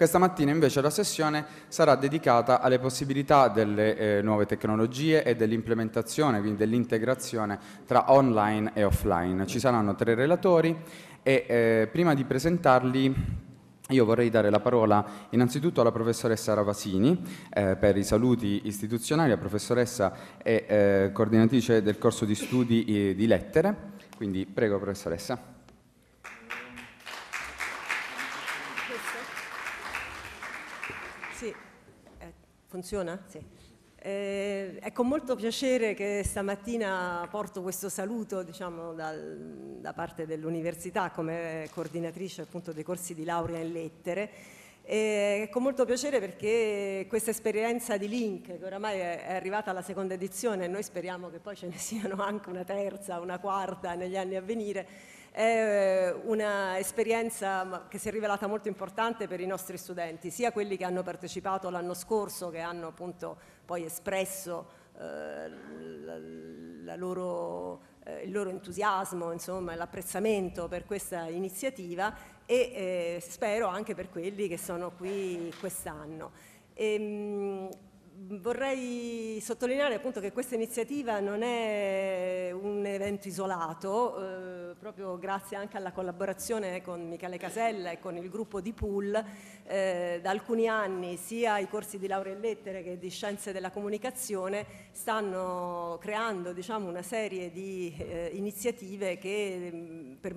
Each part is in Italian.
Questa mattina invece la sessione sarà dedicata alle possibilità delle eh, nuove tecnologie e dell'implementazione, quindi dell'integrazione tra online e offline. Ci saranno tre relatori e eh, prima di presentarli io vorrei dare la parola innanzitutto alla professoressa Ravasini eh, per i saluti istituzionali, la professoressa è eh, coordinatrice del corso di studi eh, di lettere, quindi prego professoressa. Funziona? Sì. Eh, è con ecco, molto piacere che stamattina porto questo saluto diciamo, dal, da parte dell'università come coordinatrice appunto dei corsi di laurea in lettere. è con ecco, molto piacere perché questa esperienza di Link, che oramai è arrivata alla seconda edizione e noi speriamo che poi ce ne siano anche una terza, una quarta negli anni a venire, è eh, un'esperienza che si è rivelata molto importante per i nostri studenti, sia quelli che hanno partecipato l'anno scorso, che hanno appunto poi espresso eh, loro, eh, il loro entusiasmo, insomma, l'apprezzamento per questa iniziativa e eh, spero anche per quelli che sono qui quest'anno. E, ehm, Vorrei sottolineare appunto che questa iniziativa non è un evento isolato, eh, proprio grazie anche alla collaborazione con Michele Casella e con il gruppo di Pool, eh, da alcuni anni sia i corsi di laurea in lettere che di scienze della comunicazione stanno creando diciamo, una serie di eh, iniziative che mh, mm, per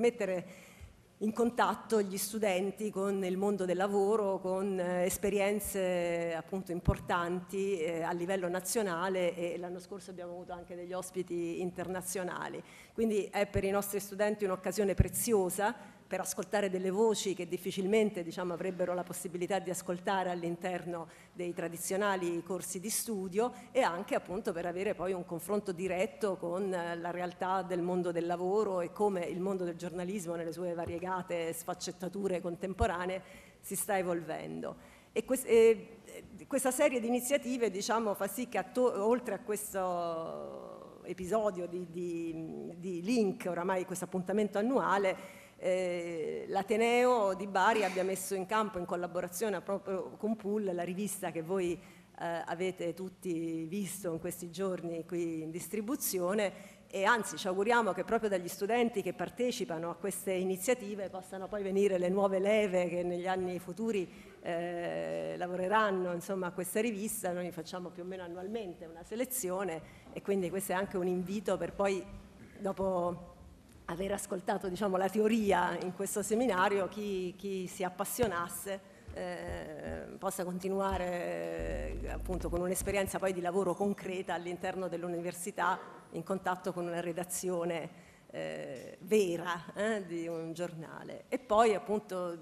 in contatto gli studenti con il mondo del lavoro, con eh, esperienze appunto importanti eh, a livello nazionale e l'anno scorso abbiamo avuto anche degli ospiti internazionali. Quindi è per i nostri studenti un'occasione preziosa per ascoltare delle voci che difficilmente diciamo, avrebbero la possibilità di ascoltare all'interno dei tradizionali corsi di studio e anche appunto per avere poi un confronto diretto con eh, la realtà del mondo del lavoro e come il mondo del giornalismo nelle sue variegate sfaccettature contemporanee si sta evolvendo. E eh, questa serie di iniziative diciamo, fa sì che oltre a questo episodio di, di, di link, oramai questo appuntamento annuale, eh, l'Ateneo di Bari abbia messo in campo in collaborazione proprio con Pool la rivista che voi eh, avete tutti visto in questi giorni qui in distribuzione e anzi ci auguriamo che proprio dagli studenti che partecipano a queste iniziative possano poi venire le nuove leve che negli anni futuri eh, lavoreranno insomma, a questa rivista, noi facciamo più o meno annualmente una selezione e quindi questo è anche un invito per poi dopo aver ascoltato diciamo, la teoria in questo seminario, chi, chi si appassionasse eh, possa continuare eh, appunto con un'esperienza poi di lavoro concreta all'interno dell'università in contatto con una redazione eh, vera eh, di un giornale. E poi appunto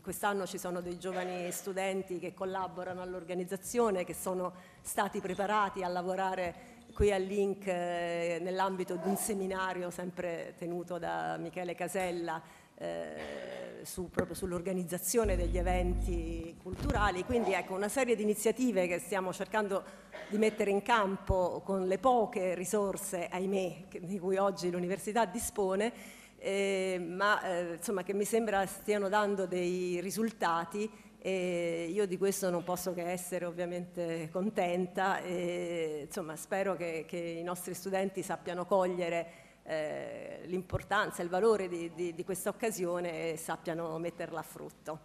quest'anno ci sono dei giovani studenti che collaborano all'organizzazione, che sono stati preparati a lavorare qui al link eh, nell'ambito di un seminario sempre tenuto da Michele Casella eh, su, proprio sull'organizzazione degli eventi culturali. Quindi ecco una serie di iniziative che stiamo cercando di mettere in campo con le poche risorse, ahimè, che, di cui oggi l'università dispone, eh, ma eh, insomma che mi sembra stiano dando dei risultati e io di questo non posso che essere ovviamente contenta e insomma, spero che, che, i nostri studenti sappiano cogliere eh, l'importanza e il valore di, di, di questa occasione e sappiano metterla a frutto.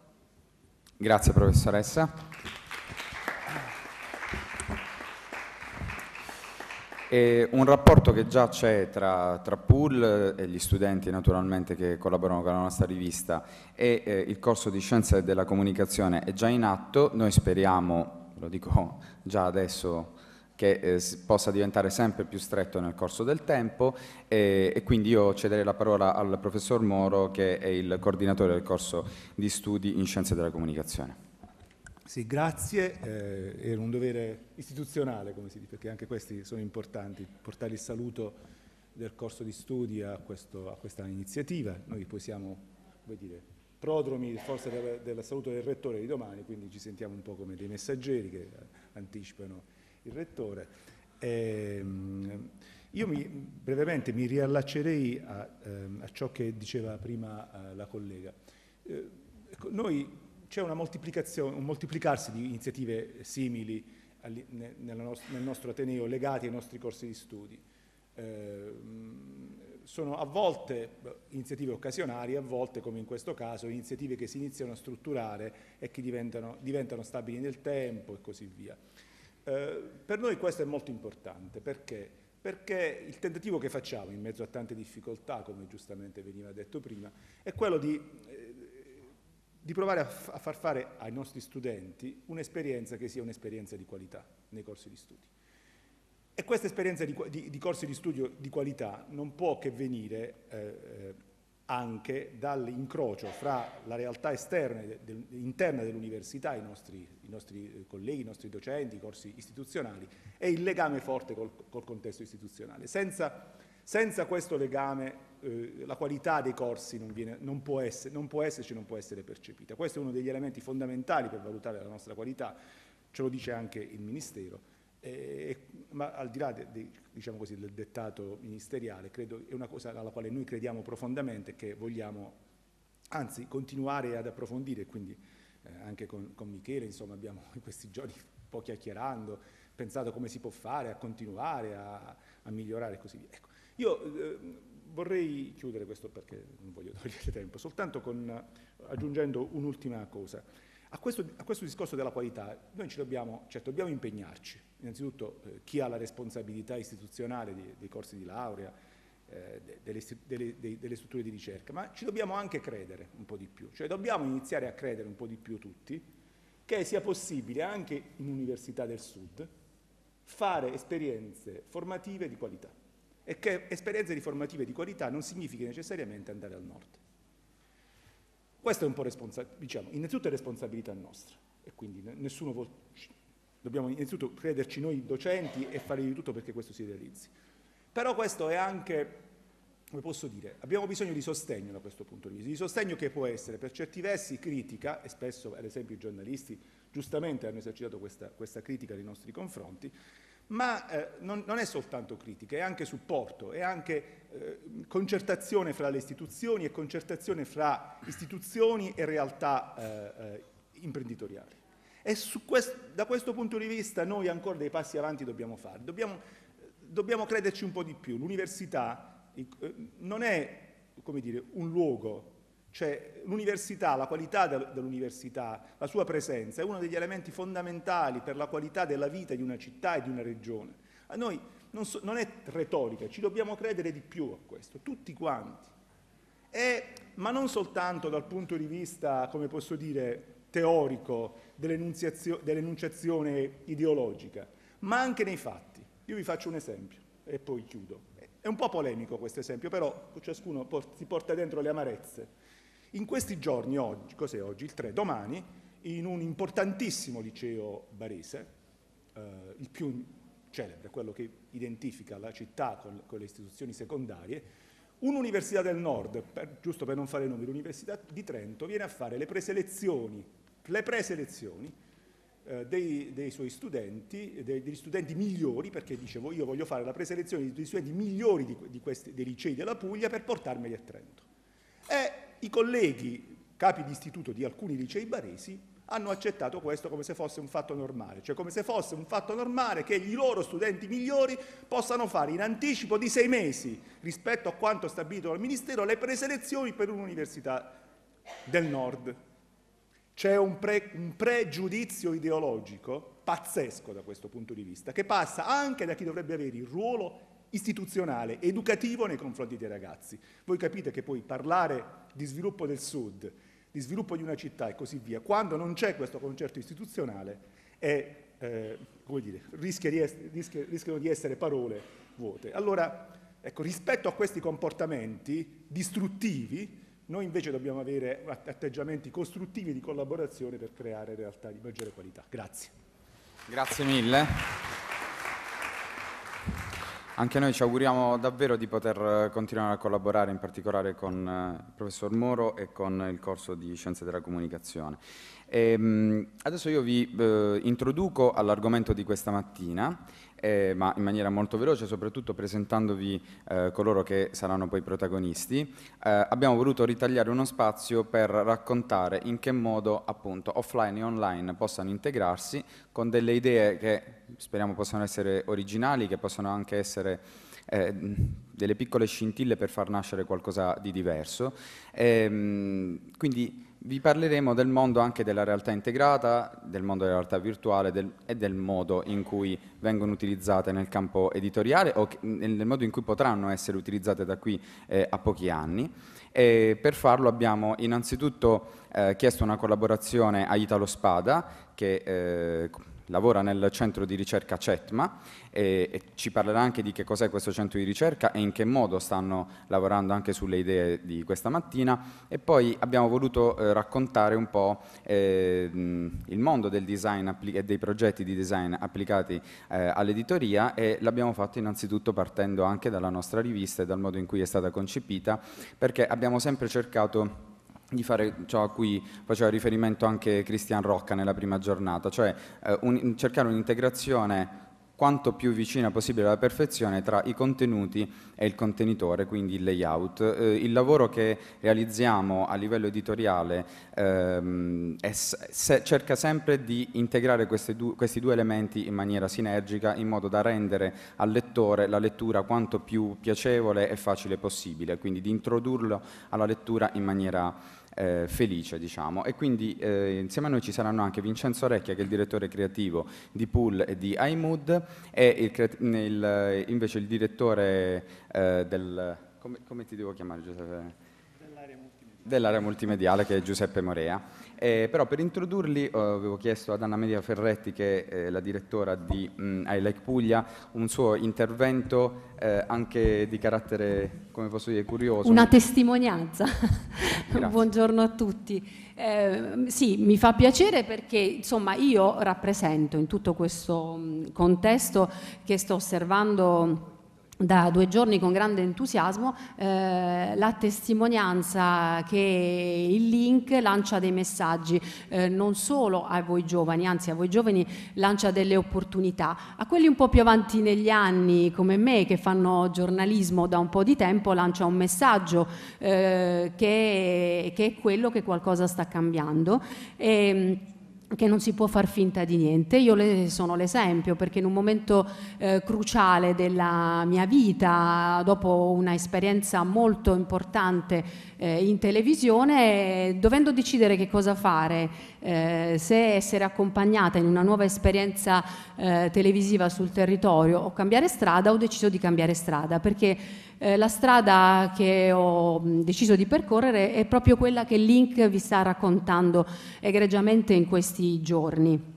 Grazie professoressa. È un rapporto che già c'è tra, tra, Pool e gli studenti naturalmente che collaborano con la nostra rivista e eh, il corso di Scienze della Comunicazione è già in atto, noi speriamo, lo dico già adesso, che eh, possa diventare sempre più stretto nel corso del tempo e, e, quindi io cederei la parola al professor Moro che è il coordinatore del corso di studi in Scienze della Comunicazione. Sì, grazie, eh, era un dovere istituzionale, come si dice, perché anche questi sono importanti, portare il saluto del corso di studi a, questo, a questa iniziativa. Noi poi siamo, come dire, prodromi forse della, della, salute del rettore di domani, quindi ci sentiamo un po' come dei messaggeri che anticipano il rettore. E, ehm, io mi, brevemente mi riallaccerei a, ehm, a, ciò che diceva prima eh, la collega. Eh, ecco, noi c'è un moltiplicarsi di iniziative simili nel nostro Ateneo legate ai nostri corsi di studi. Ehm, sono a volte iniziative occasionali, a volte, come in questo caso, iniziative che si iniziano a strutturare e che diventano, diventano stabili nel tempo e così via. Ehm, per noi questo è molto importante perché? perché il tentativo che facciamo in mezzo a tante difficoltà, come giustamente veniva detto prima, è quello di eh, di provare a, a far fare ai nostri studenti un'esperienza che sia un'esperienza di qualità nei corsi di studio. E questa esperienza di, di, di, corsi di studio di qualità non può che venire eh, eh anche dall'incrocio fra la realtà esterna, del, interna dell'università, i nostri, i nostri, eh, colleghi, i nostri docenti, i corsi istituzionali e il legame forte col, col contesto istituzionale. Senza senza questo legame eh, la qualità dei corsi non, viene, non, può essere, non può esserci, non può essere percepita. Questo è uno degli elementi fondamentali per valutare la nostra qualità, ce lo dice anche il Ministero. Eh, ma al di là de, de, diciamo così, del dettato ministeriale, credo è una cosa alla quale noi crediamo profondamente e che vogliamo anzi continuare ad approfondire, quindi eh, anche con, con Michele insomma, abbiamo in questi giorni un po' chiacchierando, pensato come si può fare a continuare a, a migliorare e così via. Ecco. Io eh, vorrei chiudere questo perché non voglio togliere tempo, soltanto con, aggiungendo un'ultima cosa. A questo, a questo, discorso della qualità noi ci dobbiamo, certo, dobbiamo impegnarci, innanzitutto eh, chi ha la responsabilità istituzionale di, dei corsi di laurea, eh, delle, delle, delle, strutture di ricerca, ma ci dobbiamo anche credere un po' di più, cioè dobbiamo iniziare a credere un po' di più tutti che sia possibile anche in università del sud fare esperienze formative di qualità e che esperienze riformative di qualità non significa necessariamente andare al nord. Questo è un po' responsabilità, diciamo, innanzitutto è responsabilità nostra e quindi nessuno vuole, dobbiamo innanzitutto crederci noi docenti e fare di tutto perché questo si realizzi. Però questo è anche come posso dire, abbiamo bisogno di sostegno da questo punto di vista, di sostegno che può essere per certi versi critica, e spesso ad esempio i giornalisti giustamente hanno esercitato questa, questa critica nei nostri confronti, ma eh, non, non, è soltanto critica, è anche supporto, è anche eh, concertazione fra le istituzioni e concertazione fra istituzioni e realtà eh, eh imprenditoriale. E questo, da questo punto di vista noi ancora dei passi avanti dobbiamo fare, dobbiamo, dobbiamo crederci un po' di più. L'università eh, non è come dire, un luogo cioè l'università, la qualità dell'università, la sua presenza è uno degli elementi fondamentali per la qualità della vita di una città e di una regione. A noi non, so, non è retorica, ci dobbiamo credere di più a questo, tutti quanti. E, ma non soltanto dal punto di vista, come posso dire, teorico dell'enunciazione dell ideologica, ma anche nei fatti. Io vi faccio un esempio e poi chiudo. È un po' polemico questo esempio, però ciascuno si porta dentro le amarezze. In questi giorni, oggi, cos'è oggi? Il 3, domani, in un importantissimo liceo barese, eh, il più celebre, quello che identifica la città con, con le istituzioni secondarie, un'università del nord, per, giusto per non fare nomi, l'università di Trento viene a fare le preselezioni, le preselezioni eh, dei, dei, suoi studenti, dei, degli studenti migliori, perché dicevo io voglio fare la preselezione degli studenti migliori di, di questi, dei licei della Puglia per portarmeli a Trento. E i colleghi, capi di istituto di alcuni licei baresi, hanno accettato questo come se fosse un fatto normale, cioè come se fosse un fatto normale che i loro studenti migliori possano fare in anticipo di sei mesi rispetto a quanto stabilito dal Ministero le preselezioni per un'università del Nord. C'è un, pre, un, pregiudizio ideologico pazzesco da questo punto di vista, che passa anche da chi dovrebbe avere il ruolo istituzionale, educativo nei confronti dei ragazzi. Voi capite che poi parlare di sviluppo del Sud, di sviluppo di una città e così via, quando non c'è questo concerto istituzionale è, eh, dire, rischia di essere, rischia, rischiano di essere parole vuote. Allora, ecco, rispetto a questi comportamenti distruttivi, noi invece dobbiamo avere atteggiamenti costruttivi di collaborazione per creare realtà di maggiore qualità. Grazie. Grazie mille. Anche noi ci auguriamo davvero di poter eh, continuare a collaborare in particolare con eh, il professor Moro e con il corso di Scienze della Comunicazione. E, ehm, adesso io vi eh, introduco all'argomento di questa mattina eh, ma in maniera molto veloce, soprattutto presentandovi eh, coloro che saranno poi protagonisti, eh, abbiamo voluto ritagliare uno spazio per raccontare in che modo appunto offline e online possano integrarsi con delle idee che speriamo possano essere originali, che possano anche essere eh, delle piccole scintille per far nascere qualcosa di diverso. E, ehm, quindi vi parleremo del mondo anche della realtà integrata, del mondo della realtà virtuale del, e del modo in cui vengono utilizzate nel campo editoriale o che, nel modo in cui potranno essere utilizzate da qui eh, a pochi anni. E per farlo abbiamo innanzitutto eh, chiesto una collaborazione a Italo Spada, che eh, lavora nel centro di ricerca CETMA e, e ci parlerà anche di che cos'è questo centro di ricerca e in che modo stanno lavorando anche sulle idee di questa mattina e poi abbiamo voluto eh, raccontare un po' eh, il mondo del design e dei progetti di design applicati eh, all'editoria e l'abbiamo fatto innanzitutto partendo anche dalla nostra rivista e dal modo in cui è stata concepita perché abbiamo sempre cercato di fare ciò a cui faceva riferimento anche Cristian Rocca nella prima giornata, cioè eh, un, cercare un'integrazione quanto più vicina possibile alla perfezione tra i contenuti e il contenitore, quindi il layout. Eh, il lavoro che realizziamo a livello editoriale ehm, è, se, cerca sempre di integrare du, questi due elementi in maniera sinergica, in modo da rendere al lettore la lettura quanto più piacevole e facile possibile, quindi di introdurlo alla lettura in maniera eh, felice diciamo e quindi eh, insieme a noi ci saranno anche Vincenzo Recchia che è il direttore creativo di Pool e di iMood e il, il, invece il direttore eh, del come, come ti devo chiamare Giuseppe? dell'area multimediale che è Giuseppe Morea eh, però per introdurli eh, avevo chiesto ad Anna Maria Ferretti, che è eh, la direttora di mh, mm, I Like Puglia, un suo intervento eh, anche di carattere, come posso dire, curioso. Una testimonianza. Buongiorno a tutti. Eh, sì, mi fa piacere perché insomma io rappresento in tutto questo mm, contesto che sto osservando da due giorni con grande entusiasmo eh, la testimonianza che il link lancia dei messaggi eh, non solo a voi giovani, anzi a voi giovani lancia delle opportunità, a quelli un po' più avanti negli anni come me che fanno giornalismo da un po' di tempo lancia un messaggio eh, che, che, è quello che qualcosa sta cambiando. E, ehm, che non si può far finta di niente. Io le sono l'esempio perché in un momento eh, cruciale della mia vita, dopo un'esperienza molto importante eh, in televisione, dovendo decidere che cosa fare, eh, se essere accompagnata in una nuova esperienza eh, televisiva sul territorio o cambiare strada, ho deciso di cambiare strada perché eh, la strada che ho deciso di percorrere è proprio quella che Link vi sta raccontando egregiamente in questi giorni.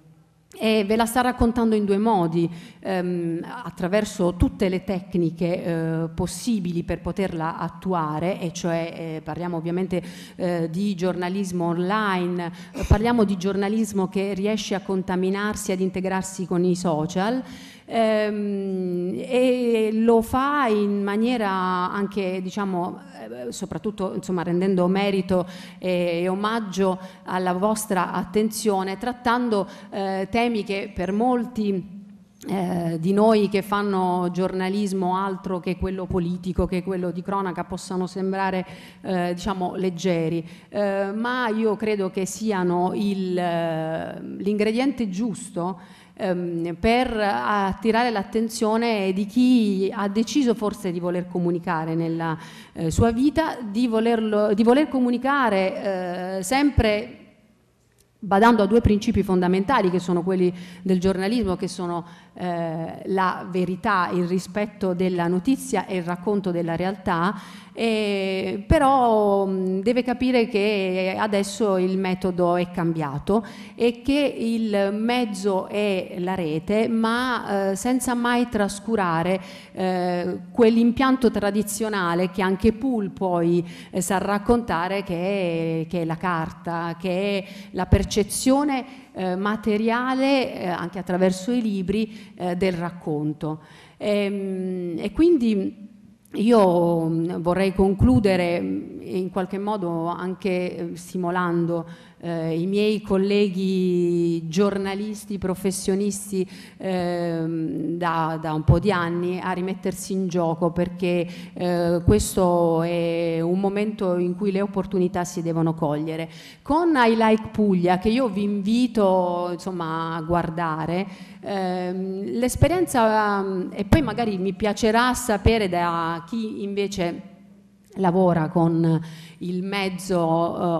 E ve la sta raccontando in due modi, ehm, attraverso tutte le tecniche eh, possibili per poterla attuare, e cioè eh, parliamo ovviamente eh, di giornalismo online, eh, parliamo di giornalismo che riesce a contaminarsi, ad integrarsi con i social. Ehm, e lo fa in maniera anche, diciamo, eh, soprattutto insomma, rendendo merito e, e, omaggio alla vostra attenzione, trattando eh, temi che per molti... Eh, di noi che fanno giornalismo altro che quello politico, che quello di cronaca, possano sembrare eh, diciamo leggeri, eh, ma io credo che siano eh, l'ingrediente giusto ehm, per attirare l'attenzione di chi ha deciso forse di voler comunicare nella eh, sua vita, di, volerlo, di voler comunicare eh, sempre badando a due principi fondamentali che sono quelli del giornalismo, che sono eh, la verità, il rispetto della notizia e il racconto della realtà, e, però deve capire che adesso il metodo è cambiato e che il mezzo è la rete, ma eh, senza mai trascurare eh, quell'impianto tradizionale che anche Poole poi eh, sa raccontare, che è, che è la carta, che è la percezione accezione eh, materiale, eh, anche attraverso i libri, eh, del racconto. E, ehm, e quindi io mm, vorrei concludere mm, in qualche modo anche eh, stimolando eh, i miei colleghi giornalisti, professionisti ehm, da, da, un po' di anni a rimettersi in gioco perché eh, questo è un momento in cui le opportunità si devono cogliere. Con I Like Puglia, che io vi invito insomma, a guardare, ehm, l'esperienza, ehm, e poi magari mi piacerà sapere da chi invece lavora con il mezzo uh,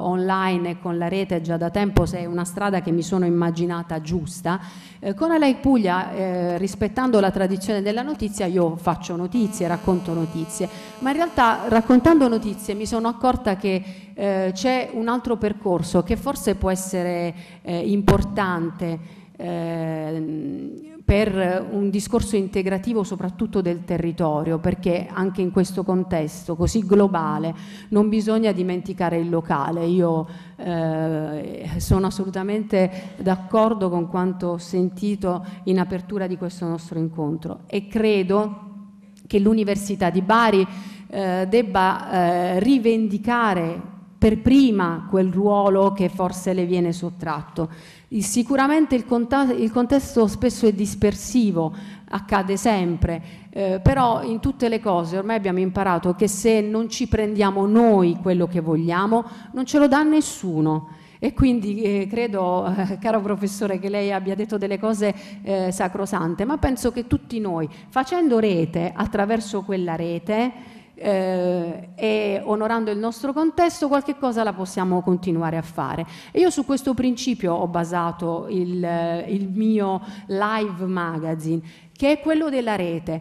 online e con la rete già da tempo se è una strada che mi sono immaginata giusta. Eh, con Alei Puglia, eh, rispettando la tradizione della notizia, io faccio notizie, racconto notizie, ma in realtà raccontando notizie mi sono accorta che eh, c'è un altro percorso che forse può essere eh, importante eh, per eh, un discorso integrativo soprattutto del territorio, perché anche in questo contesto così globale non bisogna dimenticare il locale. Io eh, sono assolutamente d'accordo con quanto ho sentito in apertura di questo nostro incontro e credo che l'Università di Bari eh, debba eh, rivendicare per prima quel ruolo che forse le viene sottratto Sicuramente il, il, contesto spesso è dispersivo, accade sempre, eh, però in tutte le cose ormai abbiamo imparato che se non ci prendiamo noi quello che vogliamo, non ce lo dà nessuno. E quindi eh, credo, eh, caro professore, che lei abbia detto delle cose eh, sacrosante, ma penso che tutti noi, facendo rete attraverso quella rete, eh, e onorando il nostro contesto qualche cosa la possiamo continuare a fare. E io su questo principio ho basato il, eh, il mio live magazine, che è quello della rete.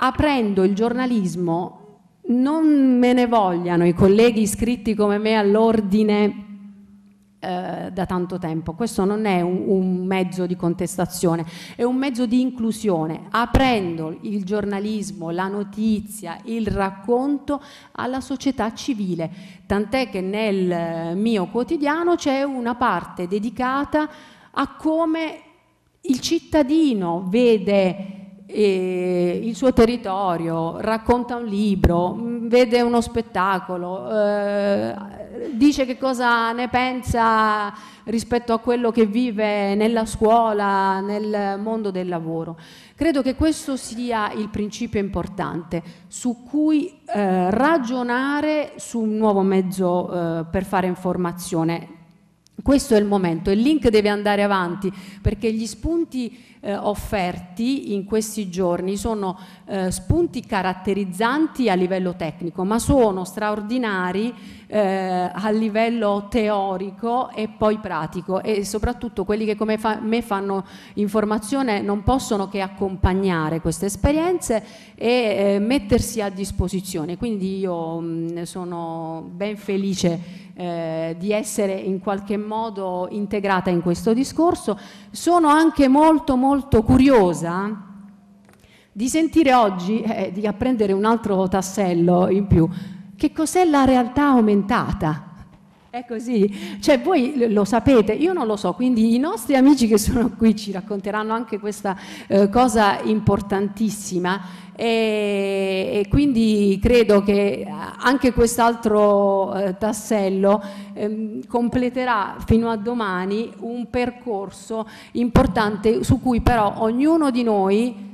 Aprendo il giornalismo, non me ne vogliano i colleghi iscritti come me all'ordine eh, da tanto tempo. Questo non è un, un, mezzo di contestazione, è un mezzo di inclusione, aprendo il giornalismo, la notizia, il racconto alla società civile. Tant'è che nel eh, mio quotidiano c'è una parte dedicata a come il cittadino vede il suo territorio, racconta un libro, mm, vede uno spettacolo, eh, dice che cosa ne pensa rispetto a quello che vive nella scuola, nel mondo del lavoro. Credo che questo sia il principio importante su cui eh, ragionare su un nuovo mezzo eh, per fare informazione. Questo è il momento, il link deve andare avanti perché gli spunti eh, offerti in questi giorni sono eh, spunti caratterizzanti a livello tecnico, ma sono straordinari eh, a livello teorico e poi pratico e soprattutto quelli che come fa me fanno informazione non possono che accompagnare queste esperienze e eh, mettersi a disposizione. Quindi io mh, mm, sono ben felice eh, di essere in qualche modo integrata in questo discorso. Sono anche molto molto molto curiosa di sentire oggi, eh, di apprendere un altro tassello in più, che cos'è la realtà aumentata? È così, cioè voi lo sapete, io non lo so, quindi i nostri amici che sono qui ci racconteranno anche questa eh, cosa importantissima e, e, quindi credo che anche quest'altro eh, tassello ehm, completerà fino a domani un percorso importante su cui però ognuno di noi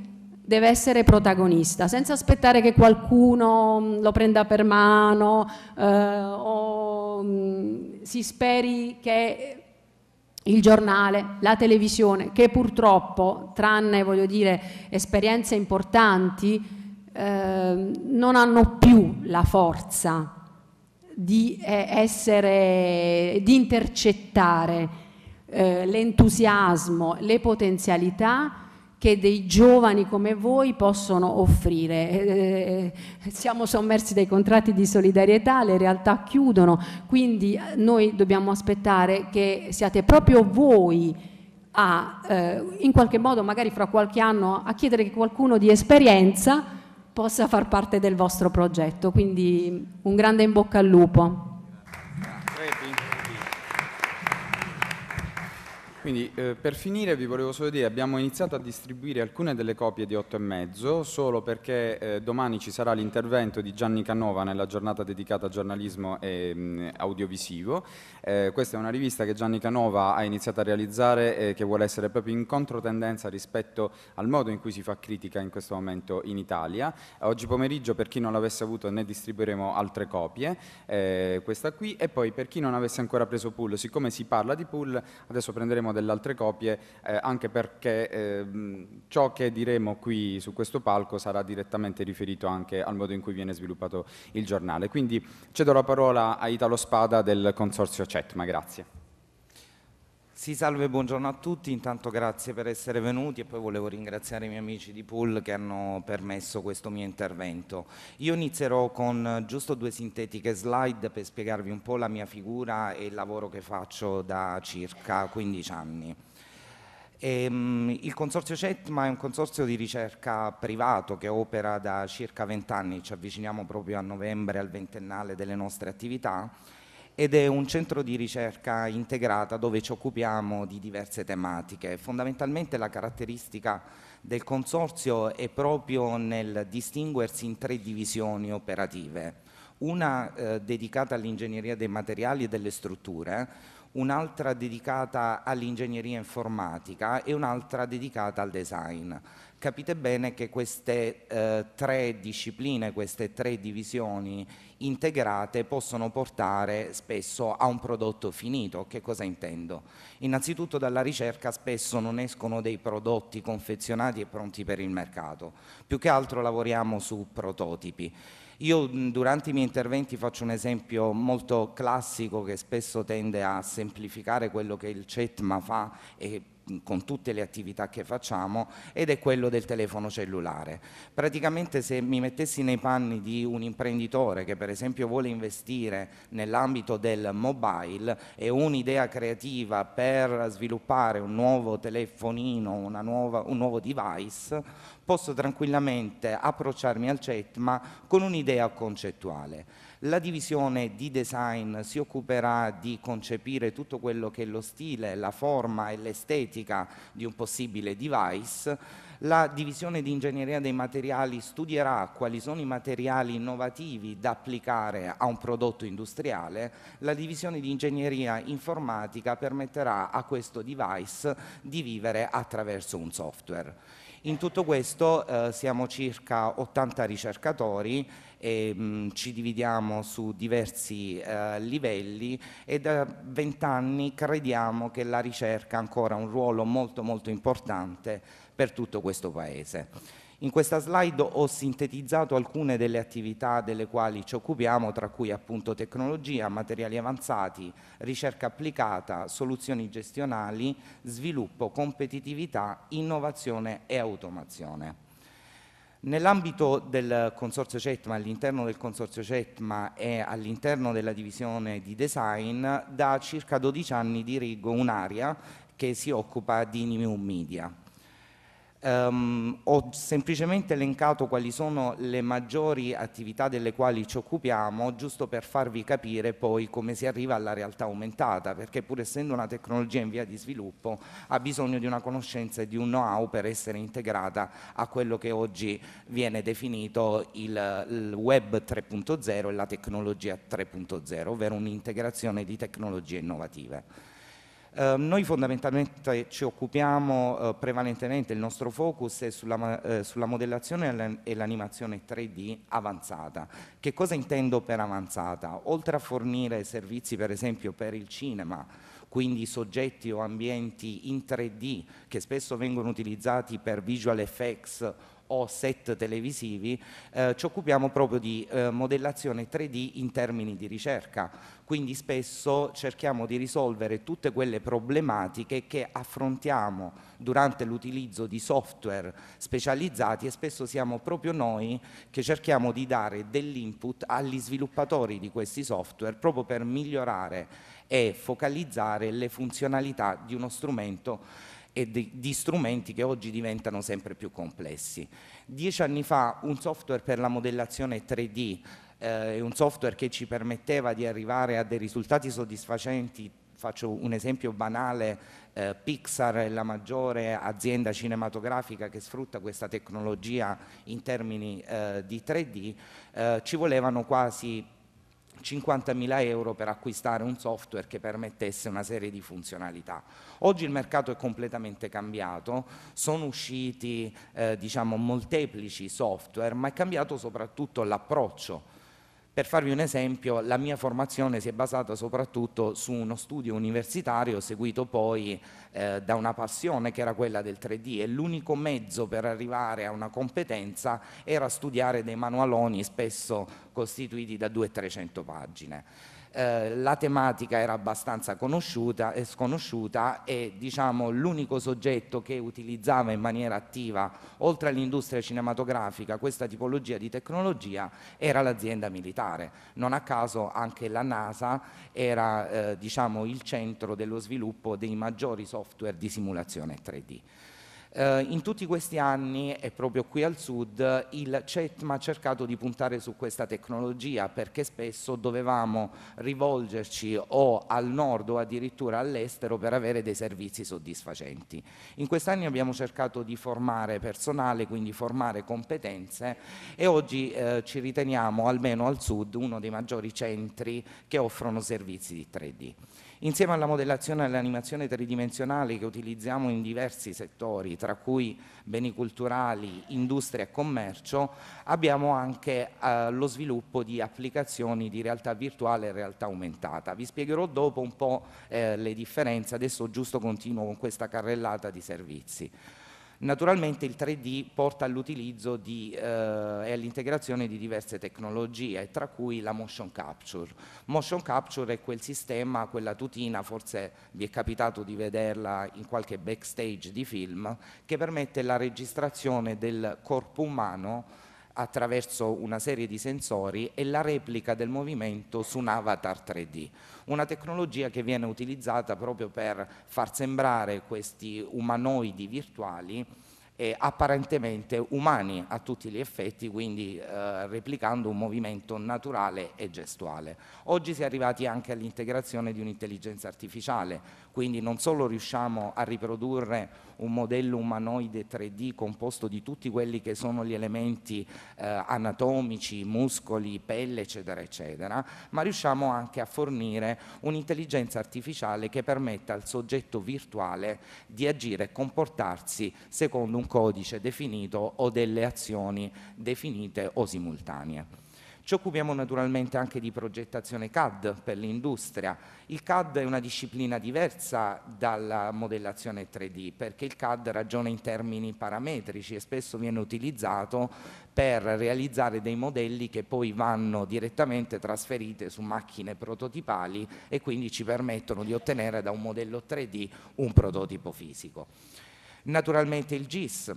deve essere protagonista, senza aspettare che qualcuno mm, lo prenda per mano eh, o mh, mm, si speri che il giornale, la televisione, che purtroppo, tranne voglio dire, esperienze importanti, eh, non hanno più la forza di, eh, essere, di intercettare eh, l'entusiasmo, le potenzialità che dei giovani come voi possono offrire. Eh, eh, siamo sommersi dai contratti di solidarietà, le realtà chiudono, quindi eh, noi dobbiamo aspettare che siate proprio voi a, eh, in qualche modo, magari fra qualche anno, a chiedere che qualcuno di esperienza possa far parte del vostro progetto. Quindi un grande in bocca al lupo. Quindi eh, per finire vi volevo solo dire, abbiamo iniziato a distribuire alcune delle copie di 8 e mezzo, solo perché eh, domani ci sarà l'intervento di Gianni Canova nella giornata dedicata a giornalismo e mh, mm, audiovisivo. Eh, questa è una rivista che Gianni Canova ha iniziato a realizzare e eh, che vuole essere proprio in controtendenza rispetto al modo in cui si fa critica in questo momento in Italia. Eh, oggi pomeriggio per chi non l'avesse avuto ne distribuiremo altre copie, eh, questa qui, e poi per chi non avesse ancora preso pool, siccome si parla di pool, adesso prenderemo delle altre copie, eh, anche perché eh, ciò che diremo qui su questo palco sarà direttamente riferito anche al modo in cui viene sviluppato il giornale. Quindi cedo la parola a Italo Spada del Consorzio CETMA, grazie. Sì, salve, buongiorno a tutti. Intanto grazie per essere venuti e poi volevo ringraziare i miei amici di Pool che hanno permesso questo mio intervento. Io inizierò con eh, giusto due sintetiche slide per spiegarvi un po' la mia figura e il lavoro che faccio da circa 15 anni. Ehm, il consorzio CETMA è un consorzio di ricerca privato che opera da circa 20 anni, ci avviciniamo proprio a novembre al ventennale delle nostre attività ed è un centro di ricerca integrata dove ci occupiamo di diverse tematiche. Fondamentalmente la caratteristica del consorzio è proprio nel distinguersi in tre divisioni operative, una eh, dedicata all'ingegneria dei materiali e delle strutture, un'altra dedicata all'ingegneria informatica e un'altra dedicata al design capite bene che queste eh, tre discipline, queste tre divisioni integrate possono portare spesso a un prodotto finito. Che cosa intendo? Innanzitutto dalla ricerca spesso non escono dei prodotti confezionati e pronti per il mercato, più che altro lavoriamo su prototipi. Io durante i miei interventi faccio un esempio molto classico che spesso tende a semplificare quello che il CETMA fa e con tutte le attività che facciamo ed è quello del telefono cellulare. Praticamente se mi mettessi nei panni di un imprenditore che per esempio vuole investire nell'ambito del mobile e un'idea creativa per sviluppare un nuovo telefonino, nuova, un nuovo device, posso tranquillamente approcciarmi al CETMA con un'idea concettuale. La divisione di design si occuperà di concepire tutto quello che è lo stile, la forma e l'estetica di un possibile device. La divisione di ingegneria dei materiali studierà quali sono i materiali innovativi da applicare a un prodotto industriale. La divisione di ingegneria informatica permetterà a questo device di vivere attraverso un software. In tutto questo eh, siamo circa 80 ricercatori e ehm, mh, ci dividiamo su diversi eh, livelli e da vent'anni crediamo che la ricerca ha ancora un ruolo molto molto importante per tutto questo Paese. In questa slide ho sintetizzato alcune delle attività delle quali ci occupiamo, tra cui appunto tecnologia, materiali avanzati, ricerca applicata, soluzioni gestionali, sviluppo, competitività, innovazione e automazione. Nell'ambito del Consorzio CETMA, all'interno del Consorzio CETMA e all'interno della divisione di design, da circa 12 anni dirigo un'area che si occupa di new media. Um, ho semplicemente elencato quali sono le maggiori attività delle quali ci occupiamo, giusto per farvi capire poi come si arriva alla realtà aumentata, perché pur essendo una tecnologia in via di sviluppo ha bisogno di una conoscenza e di un know-how per essere integrata a quello che oggi viene definito il, il web 3.0 e la tecnologia 3.0, ovvero un'integrazione di tecnologie innovative. Ehm, noi fondamentalmente ci occupiamo eh, prevalentemente, il nostro focus è sulla, eh, sulla modellazione e l'animazione 3D avanzata. Che cosa intendo per avanzata? Oltre a fornire servizi per esempio per il cinema, quindi soggetti o ambienti in 3D che spesso vengono utilizzati per visual effects o set televisivi, eh, ci occupiamo proprio di eh, modellazione 3D in termini di ricerca, quindi spesso cerchiamo di risolvere tutte quelle problematiche che affrontiamo durante l'utilizzo di software specializzati e spesso siamo proprio noi che cerchiamo di dare dell'input agli sviluppatori di questi software proprio per migliorare e focalizzare le funzionalità di uno strumento e di, di, strumenti che oggi diventano sempre più complessi. Dieci anni fa un software per la modellazione 3D eh, un software che ci permetteva di arrivare a dei risultati soddisfacenti faccio un esempio banale, eh, Pixar è la maggiore azienda cinematografica che sfrutta questa tecnologia in termini eh, di 3D, eh, ci volevano quasi 50.000 euro per acquistare un software che permettesse una serie di funzionalità. Oggi il mercato è completamente cambiato, sono usciti eh, diciamo, molteplici software, ma è cambiato soprattutto l'approccio per farvi un esempio, la mia formazione si è basata soprattutto su uno studio universitario seguito poi eh, da una passione che era quella del 3D e l'unico mezzo per arrivare a una competenza era studiare dei manualoni spesso costituiti da 200-300 pagine. Eh, la tematica era abbastanza conosciuta e sconosciuta e diciamo, l'unico soggetto che utilizzava in maniera attiva, oltre all'industria cinematografica, questa tipologia di tecnologia era l'azienda militare. Non a caso anche la NASA era eh, diciamo, il centro dello sviluppo dei maggiori software di simulazione 3D. Eh, in tutti questi anni, e proprio qui al sud, il CETM ha cercato di puntare su questa tecnologia perché spesso dovevamo rivolgerci o al nord o addirittura all'estero per avere dei servizi soddisfacenti. In questi anni abbiamo cercato di formare personale, quindi formare competenze e oggi eh, ci riteniamo almeno al sud uno dei maggiori centri che offrono servizi di 3D. Insieme alla modellazione e all'animazione tridimensionale che utilizziamo in diversi settori, tra cui beni culturali, industria e commercio, abbiamo anche eh, lo sviluppo di applicazioni di realtà virtuale e realtà aumentata. Vi spiegherò dopo un po' eh, le differenze, adesso giusto continuo con questa carrellata di servizi. Naturalmente il 3D porta all'utilizzo eh, e all'integrazione di diverse tecnologie, tra cui la motion capture. Motion capture è quel sistema, quella tutina, forse vi è capitato di vederla in qualche backstage di film, che permette la registrazione del corpo umano attraverso una serie di sensori e la replica del movimento su un avatar 3D, una tecnologia che viene utilizzata proprio per far sembrare questi umanoidi virtuali eh, apparentemente umani a tutti gli effetti, quindi eh, replicando un movimento naturale e gestuale. Oggi si è arrivati anche all'integrazione di un'intelligenza artificiale, quindi non solo riusciamo a riprodurre un modello umanoide 3D composto di tutti quelli che sono gli elementi eh, anatomici, muscoli, pelle, eccetera, eccetera, ma riusciamo anche a fornire un'intelligenza artificiale che permetta al soggetto virtuale di agire e comportarsi secondo un codice definito o delle azioni definite o simultanee. Ci occupiamo naturalmente anche di progettazione CAD per l'industria. Il CAD è una disciplina diversa dalla modellazione 3D perché il CAD ragiona in termini parametrici e spesso viene utilizzato per realizzare dei modelli che poi vanno direttamente trasferite su macchine prototipali e quindi ci permettono di ottenere da un modello 3D un prototipo fisico. Naturalmente il GIS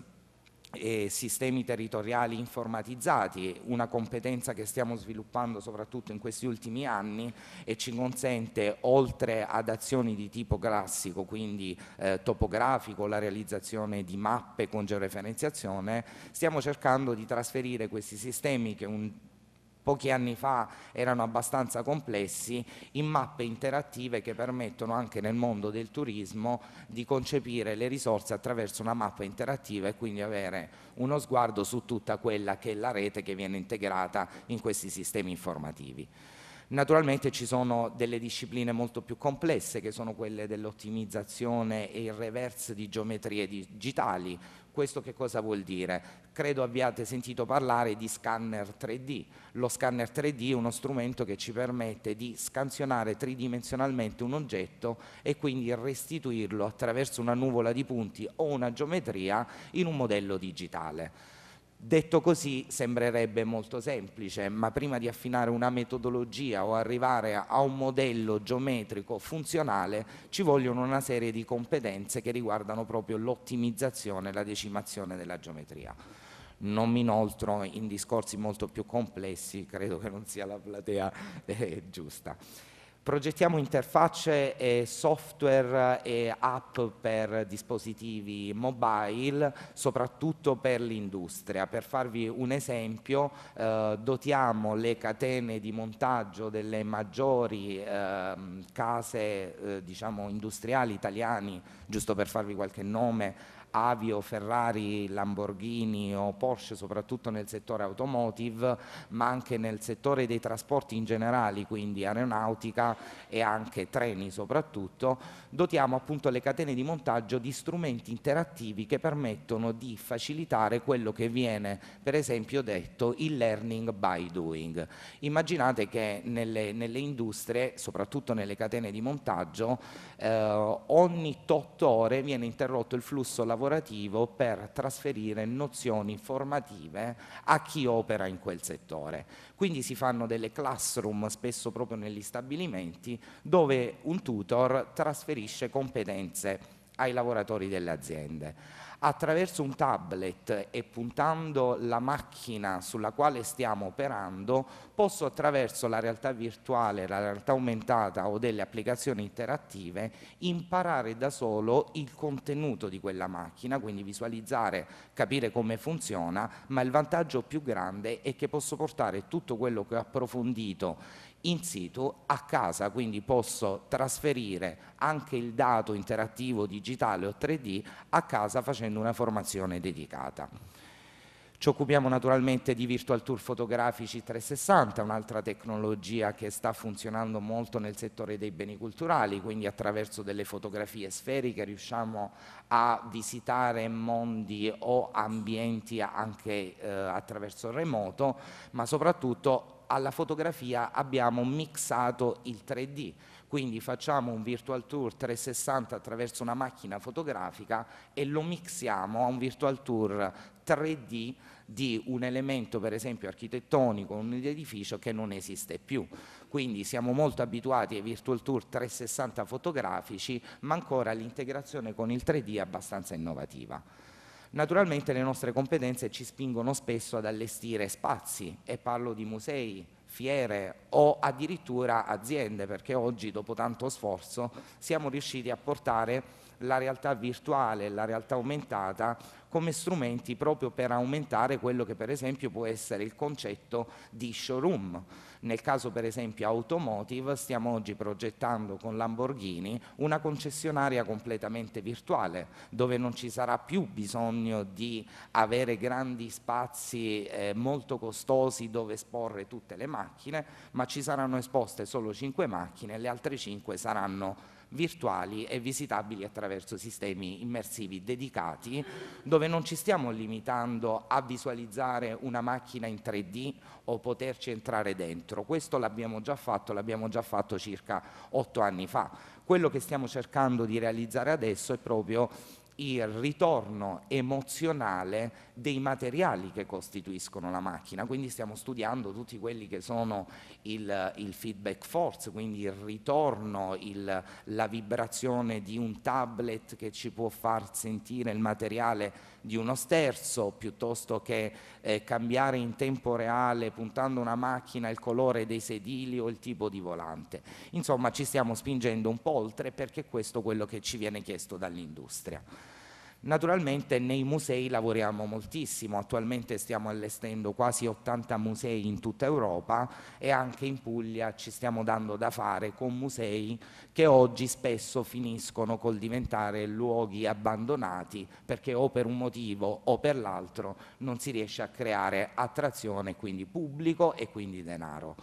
e sistemi territoriali informatizzati, una competenza che stiamo sviluppando soprattutto in questi ultimi anni e ci consente oltre ad azioni di tipo classico, quindi eh, topografico, la realizzazione di mappe con georeferenziazione, stiamo cercando di trasferire questi sistemi che un pochi anni fa erano abbastanza complessi, in mappe interattive che permettono anche nel mondo del turismo di concepire le risorse attraverso una mappa interattiva e quindi avere uno sguardo su tutta quella che è la rete che viene integrata in questi sistemi informativi. Naturalmente ci sono delle discipline molto più complesse che sono quelle dell'ottimizzazione e il reverse di geometrie digitali, questo che cosa vuol dire? Credo abbiate sentito parlare di scanner 3D. Lo scanner 3D è uno strumento che ci permette di scansionare tridimensionalmente un oggetto e quindi restituirlo attraverso una nuvola di punti o una geometria in un modello digitale. Detto così sembrerebbe molto semplice, ma prima di affinare una metodologia o arrivare a un modello geometrico funzionale ci vogliono una serie di competenze che riguardano proprio l'ottimizzazione e la decimazione della geometria. Non mi inoltro in discorsi molto più complessi, credo che non sia la platea eh, giusta. Progettiamo interfacce e software e app per dispositivi mobile, soprattutto per l'industria. Per farvi un esempio, eh, dotiamo le catene di montaggio delle maggiori eh, case eh, diciamo industriali italiane, giusto per farvi qualche nome, Avio, Ferrari, Lamborghini o Porsche, soprattutto nel settore automotive, ma anche nel settore dei trasporti in generale, quindi aeronautica e anche treni soprattutto, dotiamo appunto le catene di montaggio di strumenti interattivi che permettono di facilitare quello che viene per esempio detto il learning by doing. Immaginate che nelle, nelle industrie, soprattutto nelle catene di montaggio, eh, ogni tot ore viene interrotto il flusso lavorativo per trasferire nozioni formative a chi opera in quel settore. Quindi si fanno delle classroom spesso proprio negli stabilimenti dove un tutor trasferisce competenze ai lavoratori delle aziende attraverso un tablet e puntando la macchina sulla quale stiamo operando, posso attraverso la realtà virtuale, la realtà aumentata o delle applicazioni interattive imparare da solo il contenuto di quella macchina, quindi visualizzare, capire come funziona, ma il vantaggio più grande è che posso portare tutto quello che ho approfondito in situ a casa, quindi posso trasferire anche il dato interattivo digitale o 3D a casa facendo una formazione dedicata. Ci occupiamo naturalmente di virtual tour fotografici 360, un'altra tecnologia che sta funzionando molto nel settore dei beni culturali, quindi attraverso delle fotografie sferiche riusciamo a visitare mondi o ambienti anche eh, attraverso il remoto, ma soprattutto alla fotografia abbiamo mixato il 3D, quindi facciamo un virtual tour 360 attraverso una macchina fotografica e lo mixiamo a un virtual tour 3D di un elemento per esempio architettonico, un edificio che non esiste più. Quindi siamo molto abituati ai virtual tour 360 fotografici, ma ancora l'integrazione con il 3D è abbastanza innovativa. Naturalmente le nostre competenze ci spingono spesso ad allestire spazi e parlo di musei, fiere o addirittura aziende perché oggi dopo tanto sforzo siamo riusciti a portare la realtà virtuale e la realtà aumentata come strumenti proprio per aumentare quello che per esempio può essere il concetto di showroom. Nel caso per esempio automotive stiamo oggi progettando con Lamborghini una concessionaria completamente virtuale dove non ci sarà più bisogno di avere grandi spazi eh, molto costosi dove esporre tutte le macchine ma ci saranno esposte solo 5 macchine e le altre 5 saranno virtuali e visitabili attraverso sistemi immersivi dedicati, dove non ci stiamo limitando a visualizzare una macchina in 3D o poterci entrare dentro. Questo l'abbiamo già fatto, l'abbiamo già fatto circa otto anni fa. Quello che stiamo cercando di realizzare adesso è proprio il ritorno emozionale dei materiali che costituiscono la macchina, quindi stiamo studiando tutti quelli che sono il, il feedback force, quindi il ritorno, il, la vibrazione di un tablet che ci può far sentire il materiale di uno sterzo, piuttosto che eh, cambiare in tempo reale puntando una macchina il colore dei sedili o il tipo di volante. Insomma ci stiamo spingendo un po' oltre perché questo è quello che ci viene chiesto dall'industria. Naturalmente nei musei lavoriamo moltissimo, attualmente stiamo allestendo quasi 80 musei in tutta Europa e anche in Puglia ci stiamo dando da fare con musei che oggi spesso finiscono col diventare luoghi abbandonati perché o per un motivo o per l'altro non si riesce a creare attrazione, quindi pubblico e quindi denaro.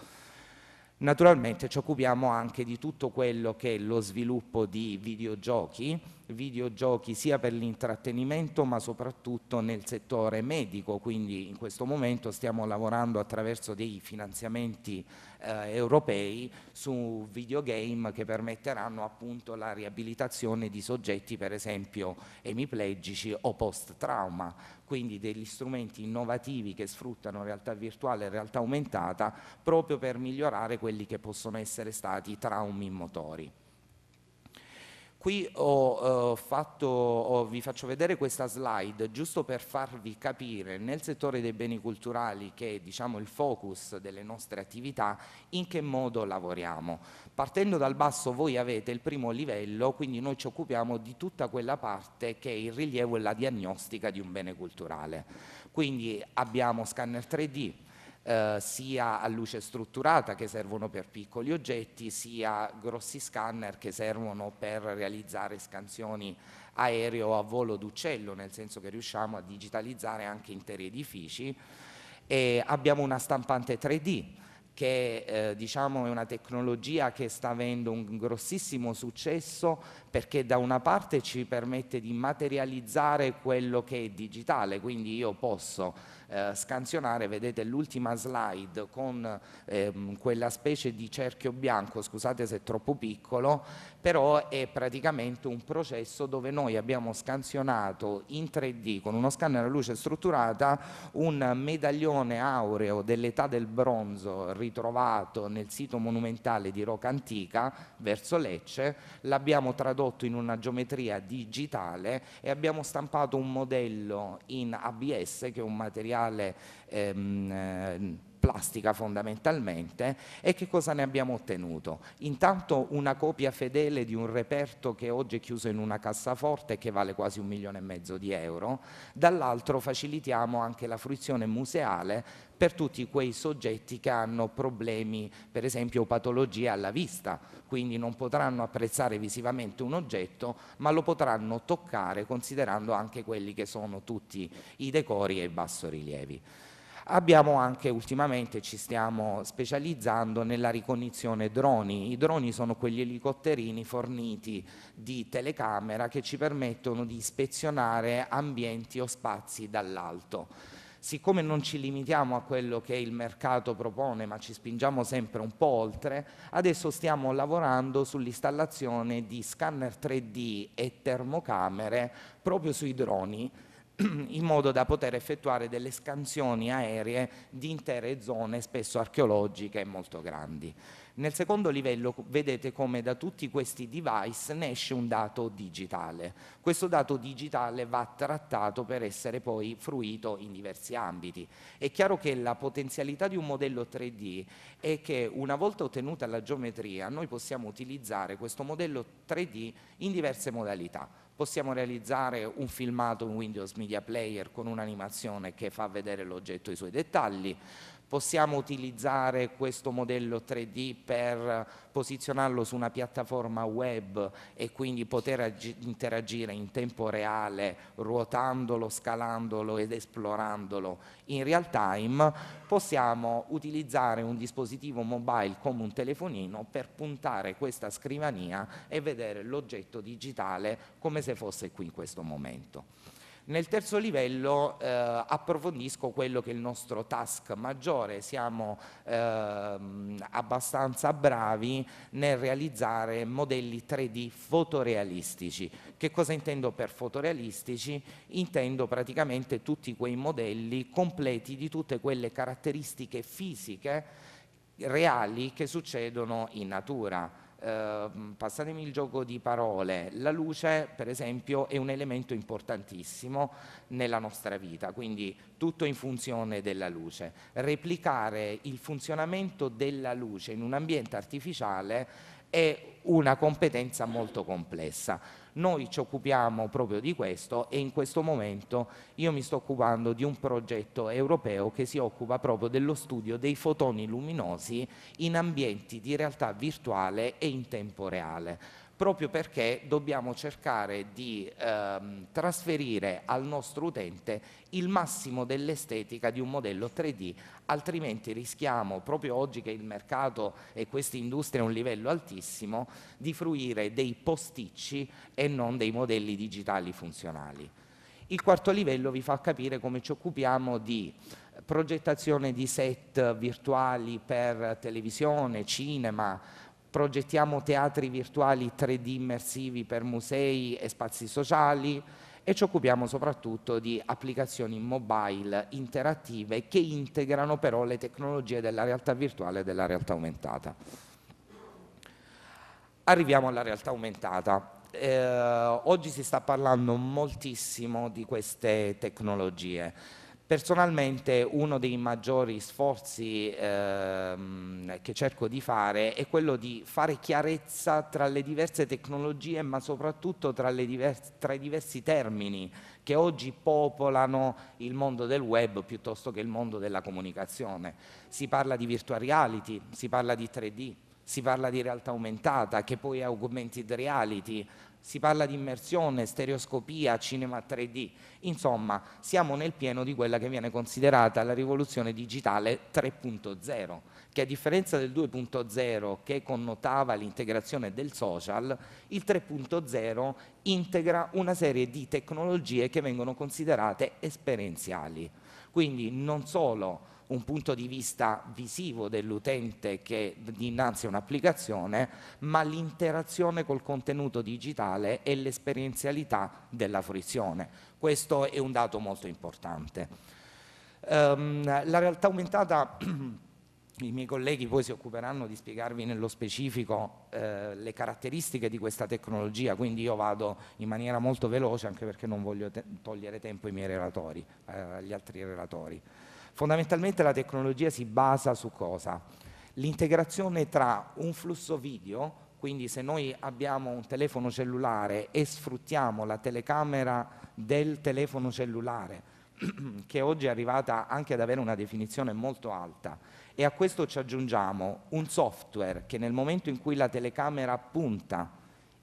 Naturalmente ci occupiamo anche di tutto quello che è lo sviluppo di videogiochi, videogiochi sia per l'intrattenimento ma soprattutto nel settore medico, quindi in questo momento stiamo lavorando attraverso dei finanziamenti eh, europei su videogame che permetteranno appunto la riabilitazione di soggetti per esempio emiplegici o post trauma, quindi degli strumenti innovativi che sfruttano realtà virtuale e realtà aumentata proprio per migliorare quelli che possono essere stati traumi motori. Qui ho, eh, fatto, ho, vi faccio vedere questa slide giusto per farvi capire nel settore dei beni culturali che è diciamo, il focus delle nostre attività in che modo lavoriamo. Partendo dal basso voi avete il primo livello, quindi noi ci occupiamo di tutta quella parte che è il rilievo e la diagnostica di un bene culturale. Quindi abbiamo scanner 3D, eh, sia a luce strutturata che servono per piccoli oggetti, sia grossi scanner che servono per realizzare scansioni aereo o a volo d'uccello, nel senso che riusciamo a digitalizzare anche interi edifici. E abbiamo una stampante 3D che eh, diciamo è una tecnologia che sta avendo un grossissimo successo perché da una parte ci permette di materializzare quello che è digitale, quindi io posso eh, scansionare, vedete l'ultima slide con ehm, quella specie di cerchio bianco, scusate se è troppo piccolo, però è praticamente un processo dove noi abbiamo scansionato in 3D con uno scanner a luce strutturata un medaglione aureo dell'età del bronzo ritrovato nel sito monumentale di Roca Antica verso Lecce, l'abbiamo tradotto in una geometria digitale e abbiamo stampato un modello in ABS che è un materiale culturale ehm, plastica fondamentalmente e che cosa ne abbiamo ottenuto? Intanto una copia fedele di un reperto che oggi è chiuso in una cassaforte che vale quasi un milione e mezzo di euro, dall'altro facilitiamo anche la fruizione museale per tutti quei soggetti che hanno problemi, per esempio patologie alla vista, quindi non potranno apprezzare visivamente un oggetto, ma lo potranno toccare considerando anche quelli che sono tutti i decori e i bassorilievi. Abbiamo anche ultimamente, ci stiamo specializzando nella ricognizione droni. I droni sono quegli elicotterini forniti di telecamera che ci permettono di ispezionare ambienti o spazi dall'alto siccome non ci limitiamo a quello che il mercato propone, ma ci spingiamo sempre un po' oltre, adesso stiamo lavorando sull'installazione di scanner 3D e termocamere proprio sui droni in modo da poter effettuare delle scansioni aeree di intere zone, spesso archeologiche e molto grandi. Nel secondo livello vedete come da tutti questi device ne esce un dato digitale. Questo dato digitale va trattato per essere poi fruito in diversi ambiti. È chiaro che la potenzialità di un modello 3D è che una volta ottenuta la geometria noi possiamo utilizzare questo modello 3D in diverse modalità possiamo realizzare un filmato in Windows Media Player con un'animazione che fa vedere l'oggetto e i suoi dettagli, possiamo utilizzare questo modello 3D per posizionarlo su una piattaforma web e quindi poter interagire in tempo reale, ruotandolo, scalandolo ed esplorandolo in real time, possiamo utilizzare un dispositivo mobile come un telefonino per puntare questa scrivania e vedere l'oggetto digitale come se fosse qui in questo momento. Nel terzo livello eh, approfondisco quello che è il nostro task maggiore, siamo eh, abbastanza bravi nel realizzare modelli 3D fotorealistici. Che cosa intendo per fotorealistici? Intendo praticamente tutti quei modelli completi di tutte quelle caratteristiche fisiche reali che succedono in natura Ehm, passatemi il gioco di parole, la luce per esempio è un elemento importantissimo nella nostra vita, quindi tutto in funzione della luce. Replicare il funzionamento della luce in un ambiente artificiale è una competenza molto complessa. Noi ci occupiamo proprio di questo e in questo momento io mi sto occupando di un progetto europeo che si occupa proprio dello studio dei fotoni luminosi in ambienti di realtà virtuale e in tempo reale proprio perché dobbiamo cercare di ehm, trasferire al nostro utente il massimo dell'estetica di un modello 3D, altrimenti rischiamo proprio oggi che il mercato e questa industria è a un livello altissimo di fruire dei posticci e non dei modelli digitali funzionali. Il quarto livello vi fa capire come ci occupiamo di progettazione di set virtuali per televisione, cinema, progettiamo teatri virtuali 3D immersivi per musei e spazi sociali e ci occupiamo soprattutto di applicazioni mobile interattive che integrano però le tecnologie della realtà virtuale e della realtà aumentata. Arriviamo alla realtà aumentata. Eh, oggi si sta parlando moltissimo di queste tecnologie. Personalmente uno dei maggiori sforzi ehm, che cerco di fare è quello di fare chiarezza tra le diverse tecnologie, ma soprattutto tra, divers- tra, i diversi termini che oggi popolano il mondo del web piuttosto che il mondo della comunicazione. Si parla di virtual reality, si parla di 3D, si parla di realtà aumentata, che poi è augmented reality, si parla di immersione, stereoscopia, cinema 3D, insomma siamo nel pieno di quella che viene considerata la rivoluzione digitale 3.0, che a differenza del 2.0 che connotava l'integrazione del social, il 3.0 integra una serie di tecnologie che vengono considerate esperienziali, quindi non solo un punto di vista visivo dell'utente che dinanzi a un'applicazione, ma l'interazione col contenuto digitale e l'esperienzialità della fruizione. Questo è un dato molto importante. Um, la realtà aumentata... I miei colleghi poi si occuperanno di spiegarvi nello specifico eh, le caratteristiche di questa tecnologia, quindi io vado in maniera molto veloce anche perché non voglio te togliere tempo ai miei relatori, eh, agli altri relatori. Fondamentalmente la tecnologia si basa su cosa? L'integrazione tra un flusso video, quindi se noi abbiamo un telefono cellulare e sfruttiamo la telecamera del telefono cellulare, che oggi è arrivata anche ad avere una definizione molto alta e a questo ci aggiungiamo un software che nel momento in cui la telecamera punta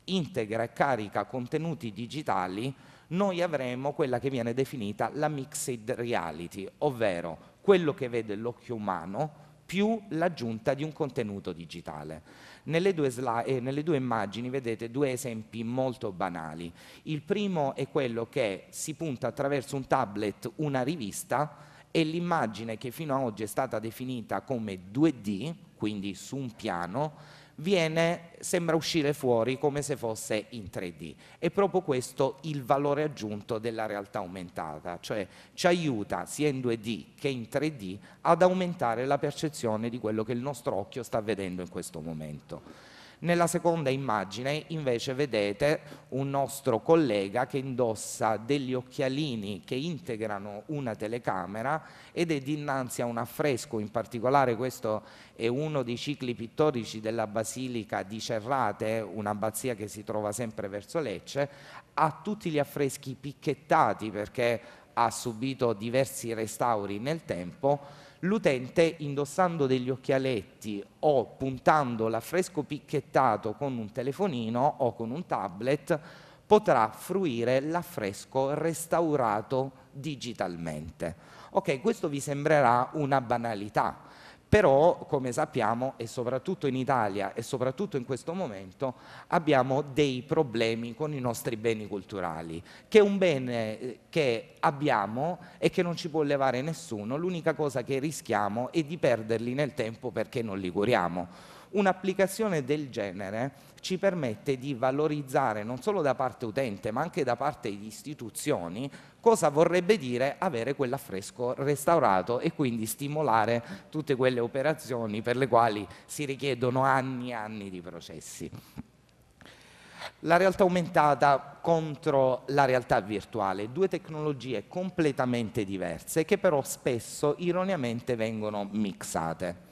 integra e carica contenuti digitali noi avremo quella che viene definita la mixed reality, ovvero quello che vede l'occhio umano più l'aggiunta di un contenuto digitale. Nelle due, eh, nelle due, immagini vedete due esempi molto banali. Il primo è quello che si punta attraverso un tablet una rivista e l'immagine che fino ad oggi è stata definita come 2D, quindi su un piano, viene, sembra uscire fuori come se fosse in 3D. È proprio questo il valore aggiunto della realtà aumentata, cioè ci aiuta sia in 2D che in 3D ad aumentare la percezione di quello che il nostro occhio sta vedendo in questo momento. Nella seconda immagine invece vedete un nostro collega che indossa degli occhialini che integrano una telecamera ed è dinanzi a un affresco, in particolare questo è uno dei cicli pittorici della Basilica di Cerrate, un'abbazia che si trova sempre verso Lecce, ha tutti gli affreschi picchettati perché ha subito diversi restauri nel tempo, l'utente indossando degli occhialetti o puntando l'affresco picchettato con un telefonino o con un tablet potrà fruire l'affresco restaurato digitalmente. Ok, questo vi sembrerà una banalità, però come sappiamo e soprattutto in Italia e soprattutto in questo momento abbiamo dei problemi con i nostri beni culturali, che è un bene eh, che abbiamo e che non ci può levare nessuno, l'unica cosa che rischiamo è di perderli nel tempo perché non li curiamo. Un'applicazione del genere ci permette di valorizzare non solo da parte utente ma anche da parte di istituzioni cosa vorrebbe dire avere quell'affresco restaurato e quindi stimolare tutte quelle operazioni per le quali si richiedono anni e anni di processi. La realtà aumentata contro la realtà virtuale, due tecnologie completamente diverse che però spesso ironiamente vengono mixate.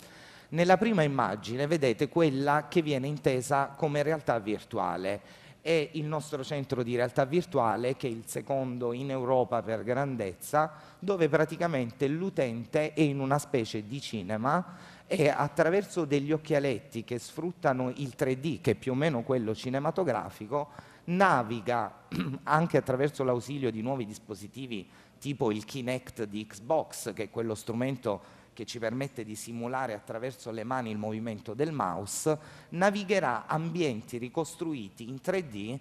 Nella prima immagine vedete quella che viene intesa come realtà virtuale. È il nostro centro di realtà virtuale, che è il secondo in Europa per grandezza, dove praticamente l'utente è in una specie di cinema e attraverso degli occhialetti che sfruttano il 3D, che è più o meno quello cinematografico, naviga anche attraverso l'ausilio di nuovi dispositivi tipo il Kinect di Xbox, che è quello strumento che ci permette di simulare attraverso le mani il movimento del mouse, navigherà ambienti ricostruiti in 3D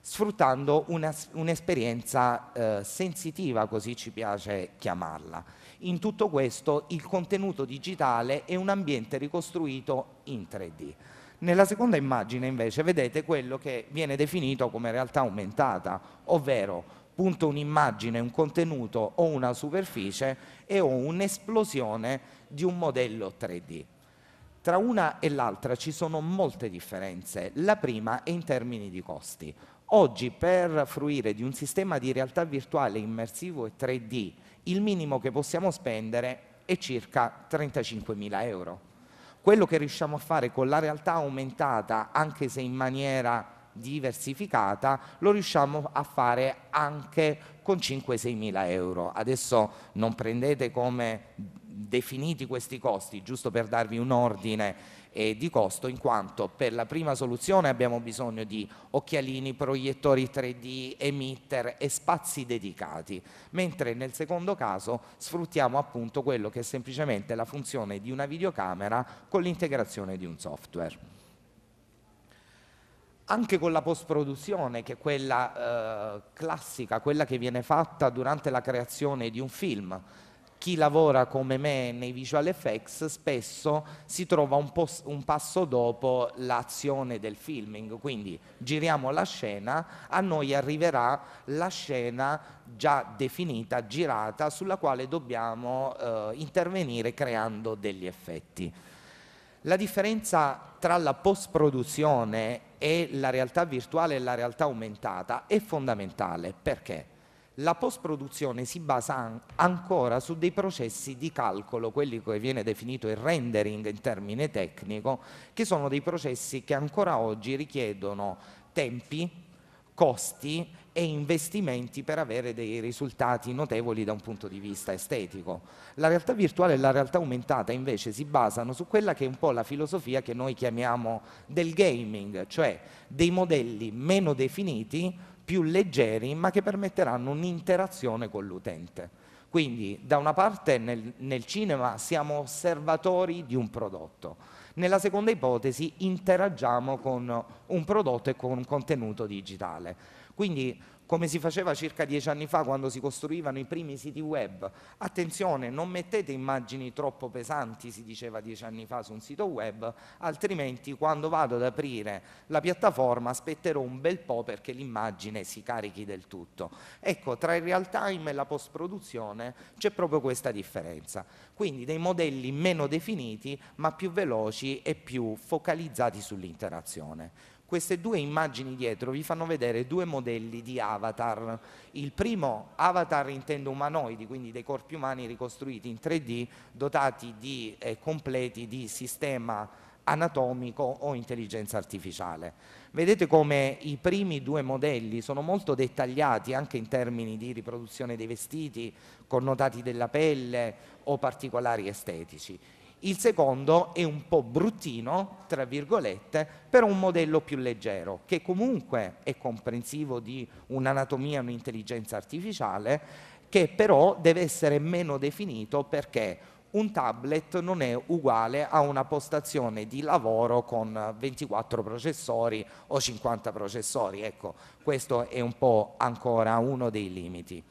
sfruttando una, un'esperienza eh, sensitiva, così ci piace chiamarla. In tutto questo il contenuto digitale è un ambiente ricostruito in 3D. Nella seconda immagine invece vedete quello che viene definito come realtà aumentata, ovvero punto un'immagine, un contenuto o una superficie e ho un'esplosione di un modello 3D. Tra una e l'altra ci sono molte differenze. La prima è in termini di costi. Oggi per fruire di un sistema di realtà virtuale immersivo e 3D, il minimo che possiamo spendere è circa 35.000 euro. Quello che riusciamo a fare con la realtà aumentata, anche se in maniera diversificata lo riusciamo a fare anche con 5-6 mila euro. Adesso non prendete come definiti questi costi, giusto per darvi un ordine eh, di costo, in quanto per la prima soluzione abbiamo bisogno di occhialini, proiettori 3D, emitter e spazi dedicati, mentre nel secondo caso sfruttiamo appunto quello che è semplicemente la funzione di una videocamera con l'integrazione di un software anche con la post-produzione, che è quella eh, classica, quella che viene fatta durante la creazione di un film. Chi lavora come me nei visual effects spesso si trova un, un passo dopo l'azione del filming, quindi giriamo la scena, a noi arriverà la scena già definita, girata, sulla quale dobbiamo eh, intervenire creando degli effetti. La differenza tra la post-produzione e la realtà virtuale e la realtà aumentata è fondamentale perché la post-produzione si basa an ancora su dei processi di calcolo, quelli che viene definito il rendering in termine tecnico, che sono dei processi che ancora oggi richiedono tempi, costi e investimenti per avere dei risultati notevoli da un punto di vista estetico. La realtà virtuale e la realtà aumentata invece si basano su quella che è un po' la filosofia che noi chiamiamo del gaming, cioè dei modelli meno definiti, più leggeri, ma che permetteranno un'interazione con l'utente. Quindi da una parte nel, nel cinema siamo osservatori di un prodotto, nella seconda ipotesi interagiamo con un prodotto e con un contenuto digitale. Quindi come si faceva circa dieci anni fa quando si costruivano i primi siti web. Attenzione, non mettete immagini troppo pesanti, si diceva dieci anni fa su un sito web, altrimenti quando vado ad aprire la piattaforma aspetterò un bel po' perché l'immagine si carichi del tutto. Ecco, tra il real time e la post-produzione c'è proprio questa differenza. Quindi dei modelli meno definiti ma più veloci e più focalizzati sull'interazione. Queste due immagini dietro vi fanno vedere due modelli di avatar. Il primo avatar intendo umanoidi, quindi dei corpi umani ricostruiti in 3D, dotati di eh, completi di sistema anatomico o intelligenza artificiale. Vedete come i primi due modelli sono molto dettagliati anche in termini di riproduzione dei vestiti, connotati della pelle o particolari estetici il secondo è un po' bruttino, tra virgolette, per un modello più leggero, che comunque è comprensivo di un'anatomia, un'intelligenza artificiale, che però deve essere meno definito perché un tablet non è uguale a una postazione di lavoro con 24 processori o 50 processori. Ecco, questo è un po' ancora uno dei limiti.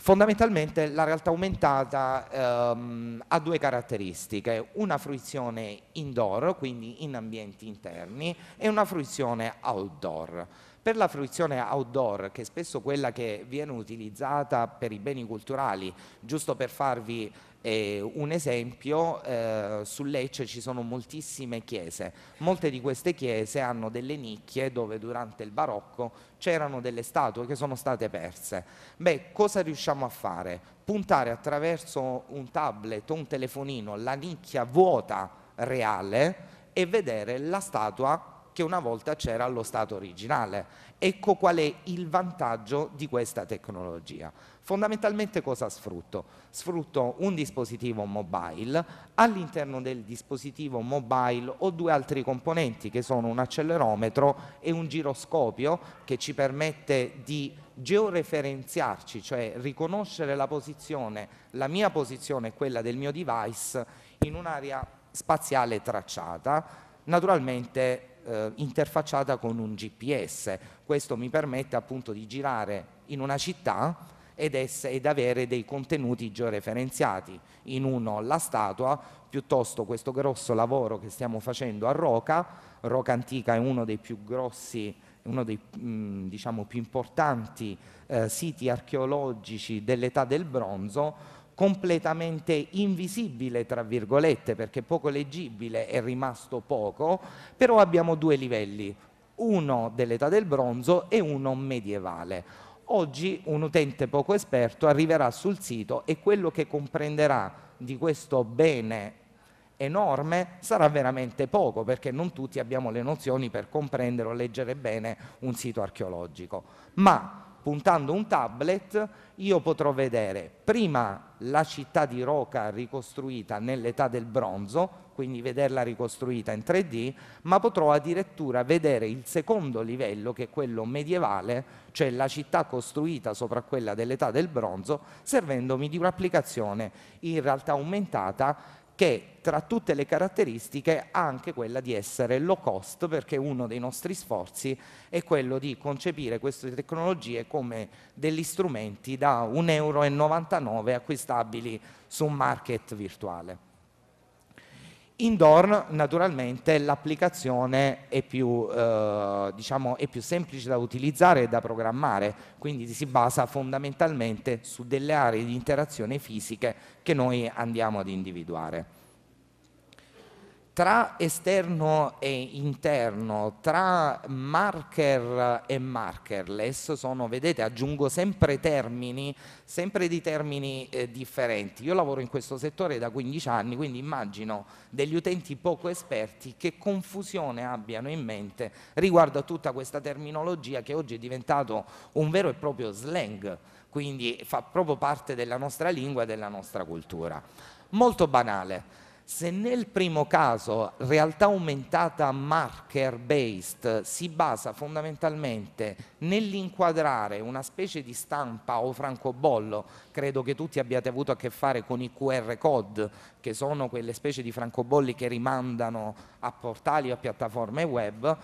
Fondamentalmente la realtà aumentata ehm, ha due caratteristiche, una fruizione indoor, quindi in ambienti interni, e una fruizione outdoor. Per la fruizione outdoor, che è spesso quella che viene utilizzata per i beni culturali, giusto per farvi eh, un esempio, eh, su Lecce ci sono moltissime chiese, molte di queste chiese hanno delle nicchie dove durante il barocco c'erano delle statue che sono state perse. Beh, cosa riusciamo a fare? Puntare attraverso un tablet o un telefonino la nicchia vuota reale e vedere la statua che una volta c'era allo stato originale. Ecco qual è il vantaggio di questa tecnologia. Fondamentalmente cosa sfrutto? Sfrutto un dispositivo mobile, all'interno del dispositivo mobile ho due altri componenti che sono un accelerometro e un giroscopio che ci permette di georeferenziarci, cioè riconoscere la posizione, la mia posizione e quella del mio device in un'area spaziale tracciata. Naturalmente eh, interfacciata con un GPS. Questo mi permette appunto di girare in una città ed, essere, ed avere dei contenuti georeferenziati. In uno la statua, piuttosto questo grosso lavoro che stiamo facendo a Roca. Roca Antica è uno dei più grossi uno dei mh, mm, diciamo, più importanti eh, siti archeologici dell'età del bronzo, completamente invisibile, tra virgolette, perché poco leggibile è rimasto poco, però abbiamo due livelli, uno dell'età del bronzo e uno medievale. Oggi un utente poco esperto arriverà sul sito e quello che comprenderà di questo bene enorme sarà veramente poco perché non tutti abbiamo le nozioni per comprendere o leggere bene un sito archeologico. Ma puntando un tablet, io potrò vedere prima la città di Roca ricostruita nell'età del bronzo, quindi vederla ricostruita in 3D, ma potrò addirittura vedere il secondo livello, che è quello medievale, cioè la città costruita sopra quella dell'età del bronzo, servendomi di un'applicazione in realtà aumentata che tra tutte le caratteristiche ha anche quella di essere low cost perché uno dei nostri sforzi è quello di concepire queste tecnologie come degli strumenti da 1,99 euro acquistabili su un market virtuale. Indoor naturalmente l'applicazione è, eh, diciamo, è, più semplice da utilizzare e da programmare, quindi si basa fondamentalmente su delle aree di interazione fisiche che noi andiamo ad individuare tra esterno e interno, tra marker e markerless, sono, vedete, aggiungo sempre termini, sempre di termini eh, differenti. Io lavoro in questo settore da 15 anni, quindi immagino degli utenti poco esperti che confusione abbiano in mente riguardo a tutta questa terminologia che oggi è diventato un vero e proprio slang, quindi fa proprio parte della nostra lingua e della nostra cultura. Molto banale. Se nel primo caso realtà aumentata marker based si basa fondamentalmente nell'inquadrare una specie di stampa o francobollo, credo che tutti abbiate avuto a che fare con i QR code, che sono quelle specie di francobolli che rimandano a portali o a piattaforme web,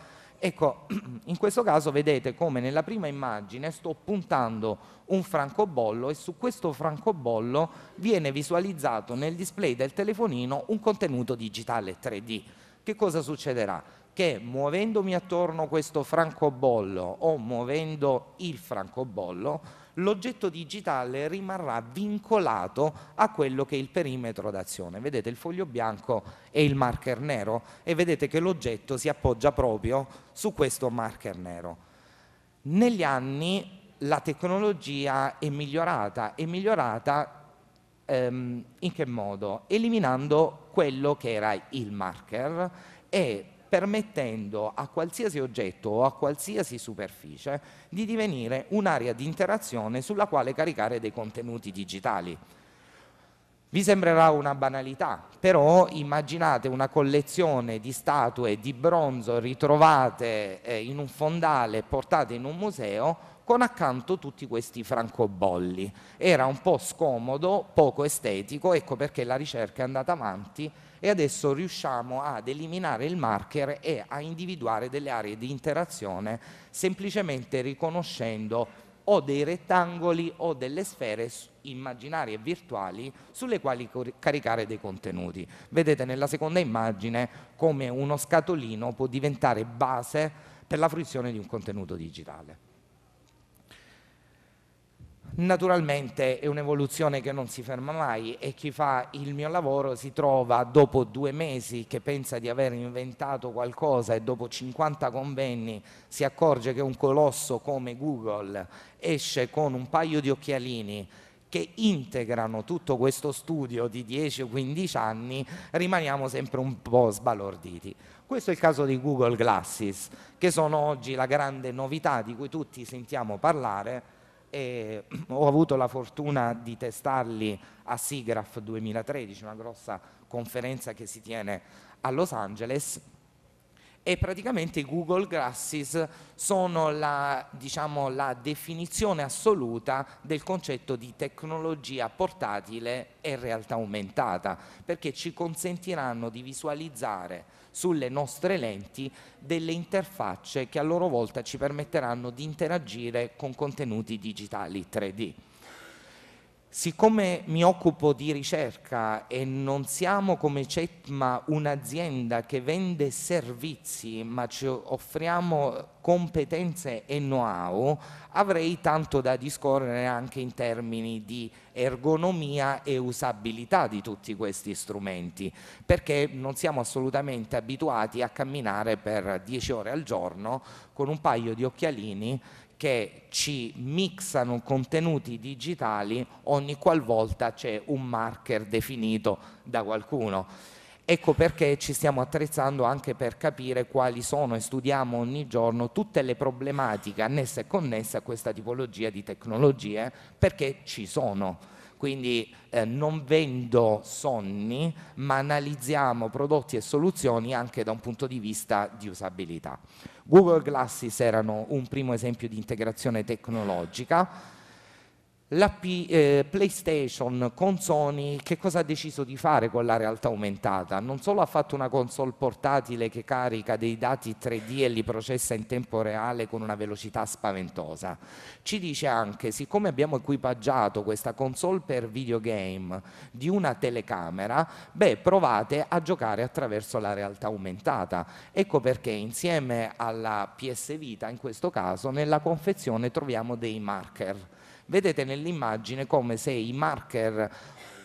Ecco, in questo caso vedete come nella prima immagine sto puntando un francobollo e su questo francobollo viene visualizzato nel display del telefonino un contenuto digitale 3D. Che cosa succederà? Che muovendomi attorno questo francobollo o muovendo il francobollo, l'oggetto digitale rimarrà vincolato a quello che è il perimetro d'azione. Vedete il foglio bianco e il marker nero e vedete che l'oggetto si appoggia proprio su questo marker nero. Negli anni la tecnologia è migliorata, è migliorata ehm, in che modo? Eliminando quello che era il marker e permettendo a qualsiasi oggetto o a qualsiasi superficie di divenire un'area di interazione sulla quale caricare dei contenuti digitali. Vi sembrerà una banalità, però immaginate una collezione di statue di bronzo ritrovate eh, in un fondale portate in un museo con accanto tutti questi francobolli. Era un po' scomodo, poco estetico, ecco perché la ricerca è andata avanti e adesso riusciamo ad eliminare il marker e a individuare delle aree di interazione semplicemente riconoscendo o dei rettangoli o delle sfere immaginarie e virtuali sulle quali caricare dei contenuti. Vedete nella seconda immagine come uno scatolino può diventare base per la fruizione di un contenuto digitale. Naturalmente è un'evoluzione che non si ferma mai e chi fa il mio lavoro si trova dopo due mesi che pensa di aver inventato qualcosa e dopo 50 convegni si accorge che un colosso come Google esce con un paio di occhialini che integrano tutto questo studio di 10 o 15 anni, rimaniamo sempre un po' sbalorditi. Questo è il caso di Google Glasses, che sono oggi la grande novità di cui tutti sentiamo parlare, e ho avuto la fortuna di testarli a SIGRAF 2013, una grossa conferenza che si tiene a Los Angeles e praticamente i Google Glasses sono la, diciamo, la, definizione assoluta del concetto di tecnologia portatile e realtà aumentata, perché ci consentiranno di visualizzare sulle nostre lenti delle interfacce che a loro volta ci permetteranno di interagire con contenuti digitali 3D. Siccome mi occupo di ricerca e non siamo come CETMA un'azienda che vende servizi, ma ci offriamo competenze e know-how, avrei tanto da discorrere anche in termini di ergonomia e usabilità di tutti questi strumenti, perché non siamo assolutamente abituati a camminare per 10 ore al giorno con un paio di occhialini che ci mixano contenuti digitali ogni qualvolta c'è un marker definito da qualcuno. Ecco perché ci stiamo attrezzando anche per capire quali sono e studiamo ogni giorno tutte le problematiche annesse e connesse a questa tipologia di tecnologie, perché ci sono quindi eh, non vendo sonni, ma analizziamo prodotti e soluzioni anche da un punto di vista di usabilità. Google Glasses erano un primo esempio di integrazione tecnologica, la P, eh, PlayStation con Sony che cosa ha deciso di fare con la realtà aumentata? Non solo ha fatto una console portatile che carica dei dati 3D e li processa in tempo reale con una velocità spaventosa, ci dice anche, siccome abbiamo equipaggiato questa console per videogame di una telecamera, beh provate a giocare attraverso la realtà aumentata. Ecco perché insieme alla PS Vita in questo caso nella confezione troviamo dei marker Vedete nell'immagine come se i marker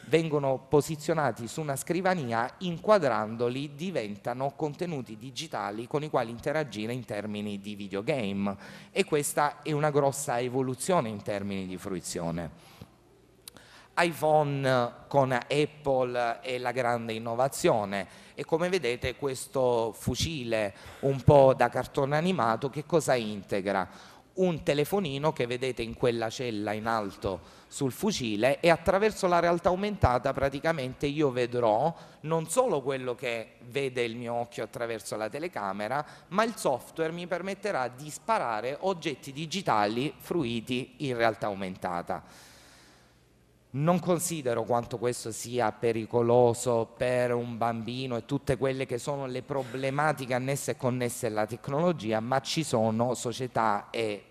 vengono posizionati su una scrivania, inquadrandoli diventano contenuti digitali con i quali interagire in termini di videogame e questa è una grossa evoluzione in termini di fruizione iPhone con Apple è la grande innovazione e come vedete questo fucile un po' da cartone animato che cosa integra? un telefonino che vedete in quella cella in alto sul fucile e attraverso la realtà aumentata praticamente io vedrò non solo quello che vede il mio occhio attraverso la telecamera, ma il software mi permetterà di sparare oggetti digitali fruiti in realtà aumentata. Non considero quanto questo sia pericoloso per un bambino e tutte quelle che sono le problematiche annesse e connesse alla tecnologia, ma ci sono società e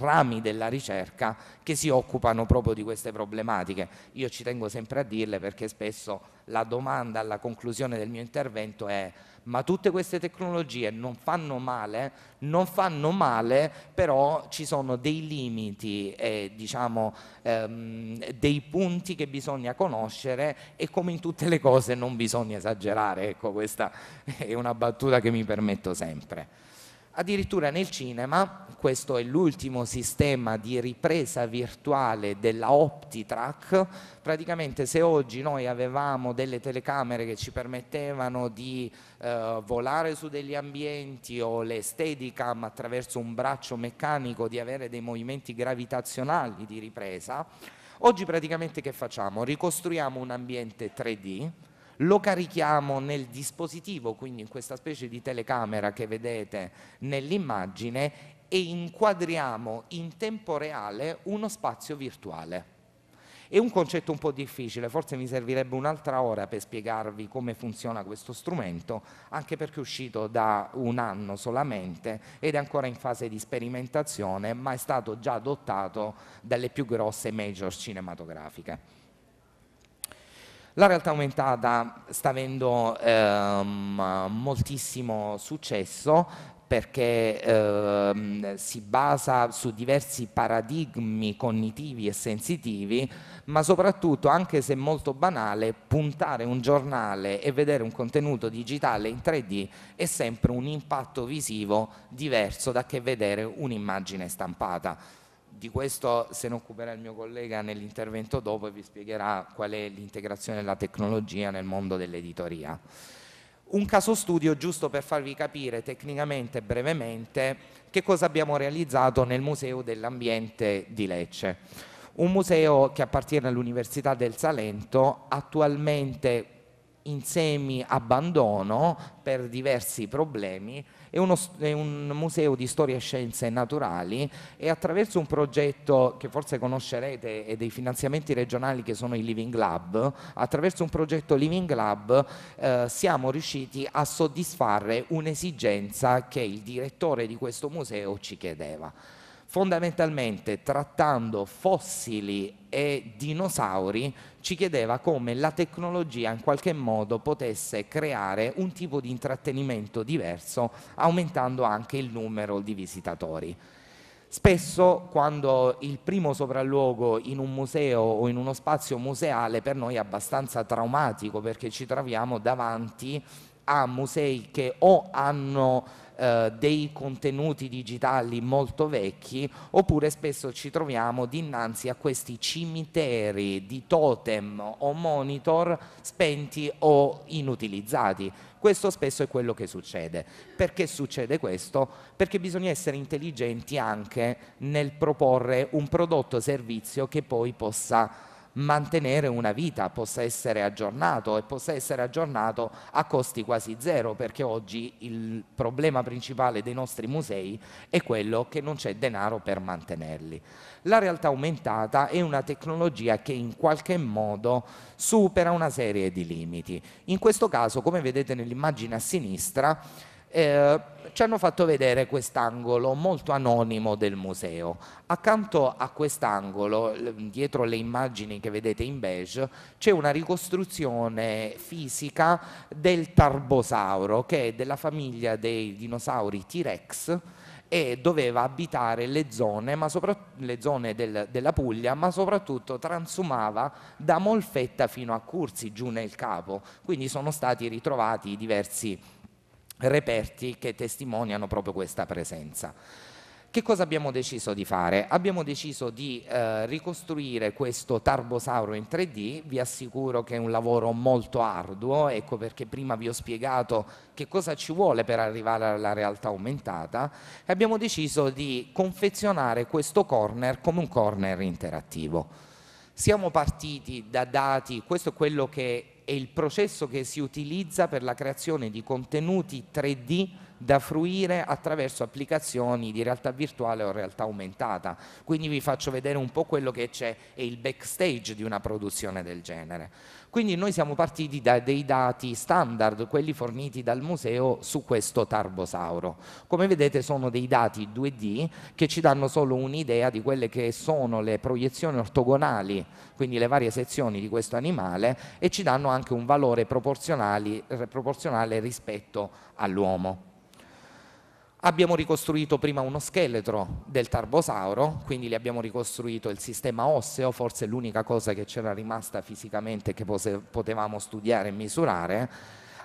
rami della ricerca che si occupano proprio di queste problematiche. Io ci tengo sempre a dirle perché spesso la domanda alla conclusione del mio intervento è ma tutte queste tecnologie non fanno male? Non fanno male, però ci sono dei limiti e diciamo ehm, dei punti che bisogna conoscere e come in tutte le cose non bisogna esagerare, ecco questa è una battuta che mi permetto sempre. Addirittura nel cinema, questo è l'ultimo sistema di ripresa virtuale della OptiTrack, praticamente se oggi noi avevamo delle telecamere che ci permettevano di eh, volare su degli ambienti o le steadicam attraverso un braccio meccanico di avere dei movimenti gravitazionali di ripresa, oggi praticamente che facciamo? Ricostruiamo un ambiente 3D, lo carichiamo nel dispositivo, quindi in questa specie di telecamera che vedete nell'immagine e inquadriamo in tempo reale uno spazio virtuale. È un concetto un po' difficile, forse mi servirebbe un'altra ora per spiegarvi come funziona questo strumento, anche perché è uscito da un anno solamente ed è ancora in fase di sperimentazione, ma è stato già adottato dalle più grosse major cinematografiche. La realtà aumentata sta avendo ehm, moltissimo successo perché ehm, si basa su diversi paradigmi cognitivi e sensitivi, ma soprattutto, anche se molto banale, puntare un giornale e vedere un contenuto digitale in 3D è sempre un impatto visivo diverso da che vedere un'immagine stampata di questo se ne occuperà il mio collega nell'intervento dopo e vi spiegherà qual è l'integrazione della tecnologia nel mondo dell'editoria. Un caso studio giusto per farvi capire tecnicamente e brevemente che cosa abbiamo realizzato nel Museo dell'Ambiente di Lecce. Un museo che appartiene all'Università del Salento, attualmente in semi-abbandono per diversi problemi, è, uno, è, un museo di storia e scienze naturali e attraverso un progetto che forse conoscerete e dei finanziamenti regionali che sono i Living Lab, attraverso un progetto Living Lab eh, siamo riusciti a soddisfare un'esigenza che il direttore di questo museo ci chiedeva fondamentalmente trattando fossili e dinosauri ci chiedeva come la tecnologia in qualche modo potesse creare un tipo di intrattenimento diverso aumentando anche il numero di visitatori. Spesso quando il primo sopralluogo in un museo o in uno spazio museale per noi è abbastanza traumatico perché ci troviamo davanti a musei che o hanno eh, dei contenuti digitali molto vecchi oppure spesso ci troviamo dinanzi a questi cimiteri di totem o monitor spenti o inutilizzati. Questo spesso è quello che succede. Perché succede questo? Perché bisogna essere intelligenti anche nel proporre un prodotto o servizio che poi possa mantenere una vita, possa essere aggiornato e possa essere aggiornato a costi quasi zero, perché oggi il problema principale dei nostri musei è quello che non c'è denaro per mantenerli. La realtà aumentata è una tecnologia che in qualche modo supera una serie di limiti. In questo caso, come vedete nell'immagine a sinistra, eh, ci hanno fatto vedere quest'angolo molto anonimo del museo. Accanto a quest'angolo, dietro le immagini che vedete in beige, c'è una ricostruzione fisica del tarbosauro, che è della famiglia dei dinosauri T-Rex e doveva abitare le zone, ma le zone del, della Puglia, ma soprattutto transumava da Molfetta fino a Cursi, giù nel capo. Quindi sono stati ritrovati diversi reperti che testimoniano proprio questa presenza. Che cosa abbiamo deciso di fare? Abbiamo deciso di eh, ricostruire questo tarbosauro in 3D, vi assicuro che è un lavoro molto arduo, ecco perché prima vi ho spiegato che cosa ci vuole per arrivare alla realtà aumentata e abbiamo deciso di confezionare questo corner come un corner interattivo. Siamo partiti da dati, questo è quello che è il processo che si utilizza per la creazione di contenuti 3D da fruire attraverso applicazioni di realtà virtuale o realtà aumentata. Quindi vi faccio vedere un po' quello che c'è è il backstage di una produzione del genere. Quindi noi siamo partiti da dei dati standard, quelli forniti dal museo su questo tarbosauro. Come vedete sono dei dati 2D che ci danno solo un'idea di quelle che sono le proiezioni ortogonali, quindi le varie sezioni di questo animale, e ci danno anche un valore proporzionale rispetto all'uomo. Abbiamo ricostruito prima uno scheletro del tarbosauro, quindi gli abbiamo ricostruito il sistema osseo, forse l'unica cosa che c'era rimasta fisicamente che potevamo studiare e misurare.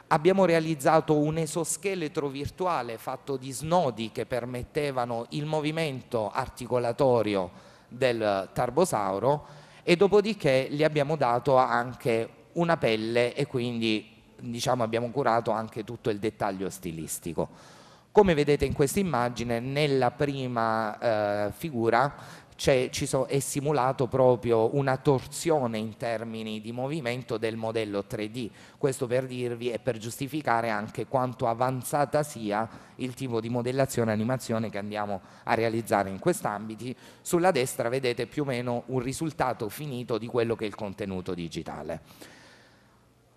Abbiamo realizzato un esoscheletro virtuale fatto di snodi che permettevano il movimento articolatorio del tarbosauro e dopodiché gli abbiamo dato anche una pelle e quindi diciamo, abbiamo curato anche tutto il dettaglio stilistico. Come vedete in questa immagine, nella prima eh, figura so, è simulato proprio una torsione in termini di movimento del modello 3D. Questo per dirvi e per giustificare anche quanto avanzata sia il tipo di modellazione e animazione che andiamo a realizzare in quest'ambito. Sulla destra vedete più o meno un risultato finito di quello che è il contenuto digitale.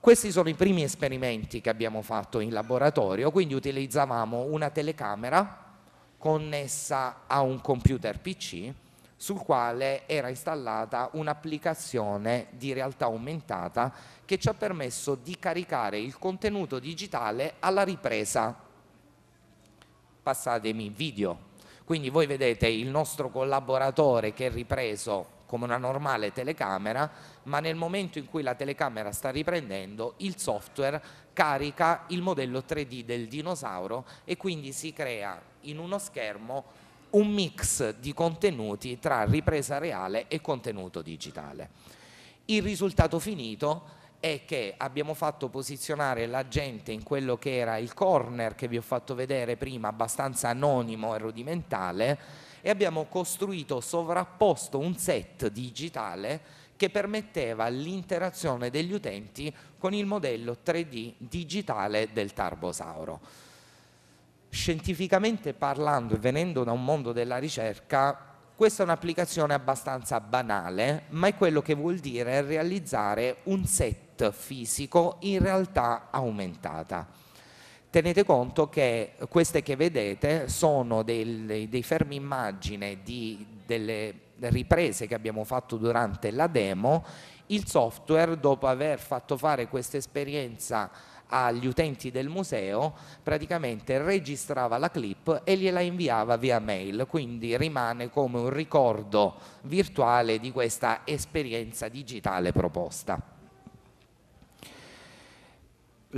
Questi sono i primi esperimenti che abbiamo fatto in laboratorio, quindi utilizzavamo una telecamera connessa a un computer PC sul quale era installata un'applicazione di realtà aumentata che ci ha permesso di caricare il contenuto digitale alla ripresa. Passatemi video. Quindi voi vedete il nostro collaboratore che è ripreso come una normale telecamera, ma nel momento in cui la telecamera sta riprendendo, il software carica il modello 3D del dinosauro e quindi si crea in uno schermo un mix di contenuti tra ripresa reale e contenuto digitale. Il risultato finito è che abbiamo fatto posizionare la gente in quello che era il corner che vi ho fatto vedere prima, abbastanza anonimo e rudimentale, e abbiamo costruito, sovrapposto un set digitale che permetteva l'interazione degli utenti con il modello 3D digitale del tarbosauro. Scientificamente parlando e venendo da un mondo della ricerca, questa è un'applicazione abbastanza banale, ma è quello che vuol dire realizzare un set fisico in realtà aumentata tenete conto che queste che vedete sono dei, dei fermi immagine di, delle riprese che abbiamo fatto durante la demo. Il software, dopo aver fatto fare questa esperienza agli utenti del museo, praticamente registrava la clip e gliela inviava via mail, quindi rimane come un ricordo virtuale di questa esperienza digitale proposta.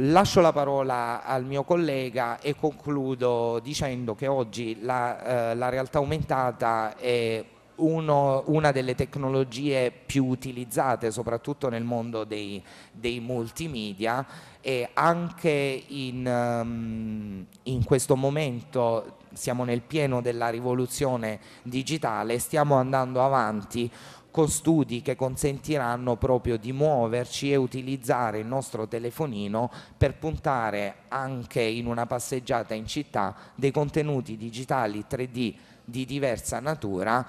Lascio la parola al mio collega e concludo dicendo che oggi la, eh, la realtà aumentata è uno, una delle tecnologie più utilizzate soprattutto nel mondo dei, dei multimedia e anche in, um, in questo momento siamo nel pieno della rivoluzione digitale, stiamo andando avanti con studi che consentiranno proprio di muoverci e utilizzare il nostro telefonino per puntare anche in una passeggiata in città dei contenuti digitali 3D di diversa natura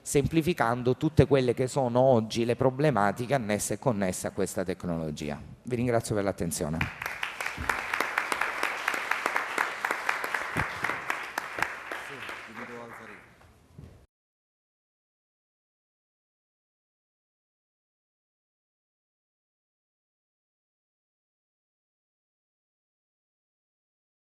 semplificando tutte quelle che sono oggi le problematiche annesse e connesse a questa tecnologia. Vi ringrazio per l'attenzione.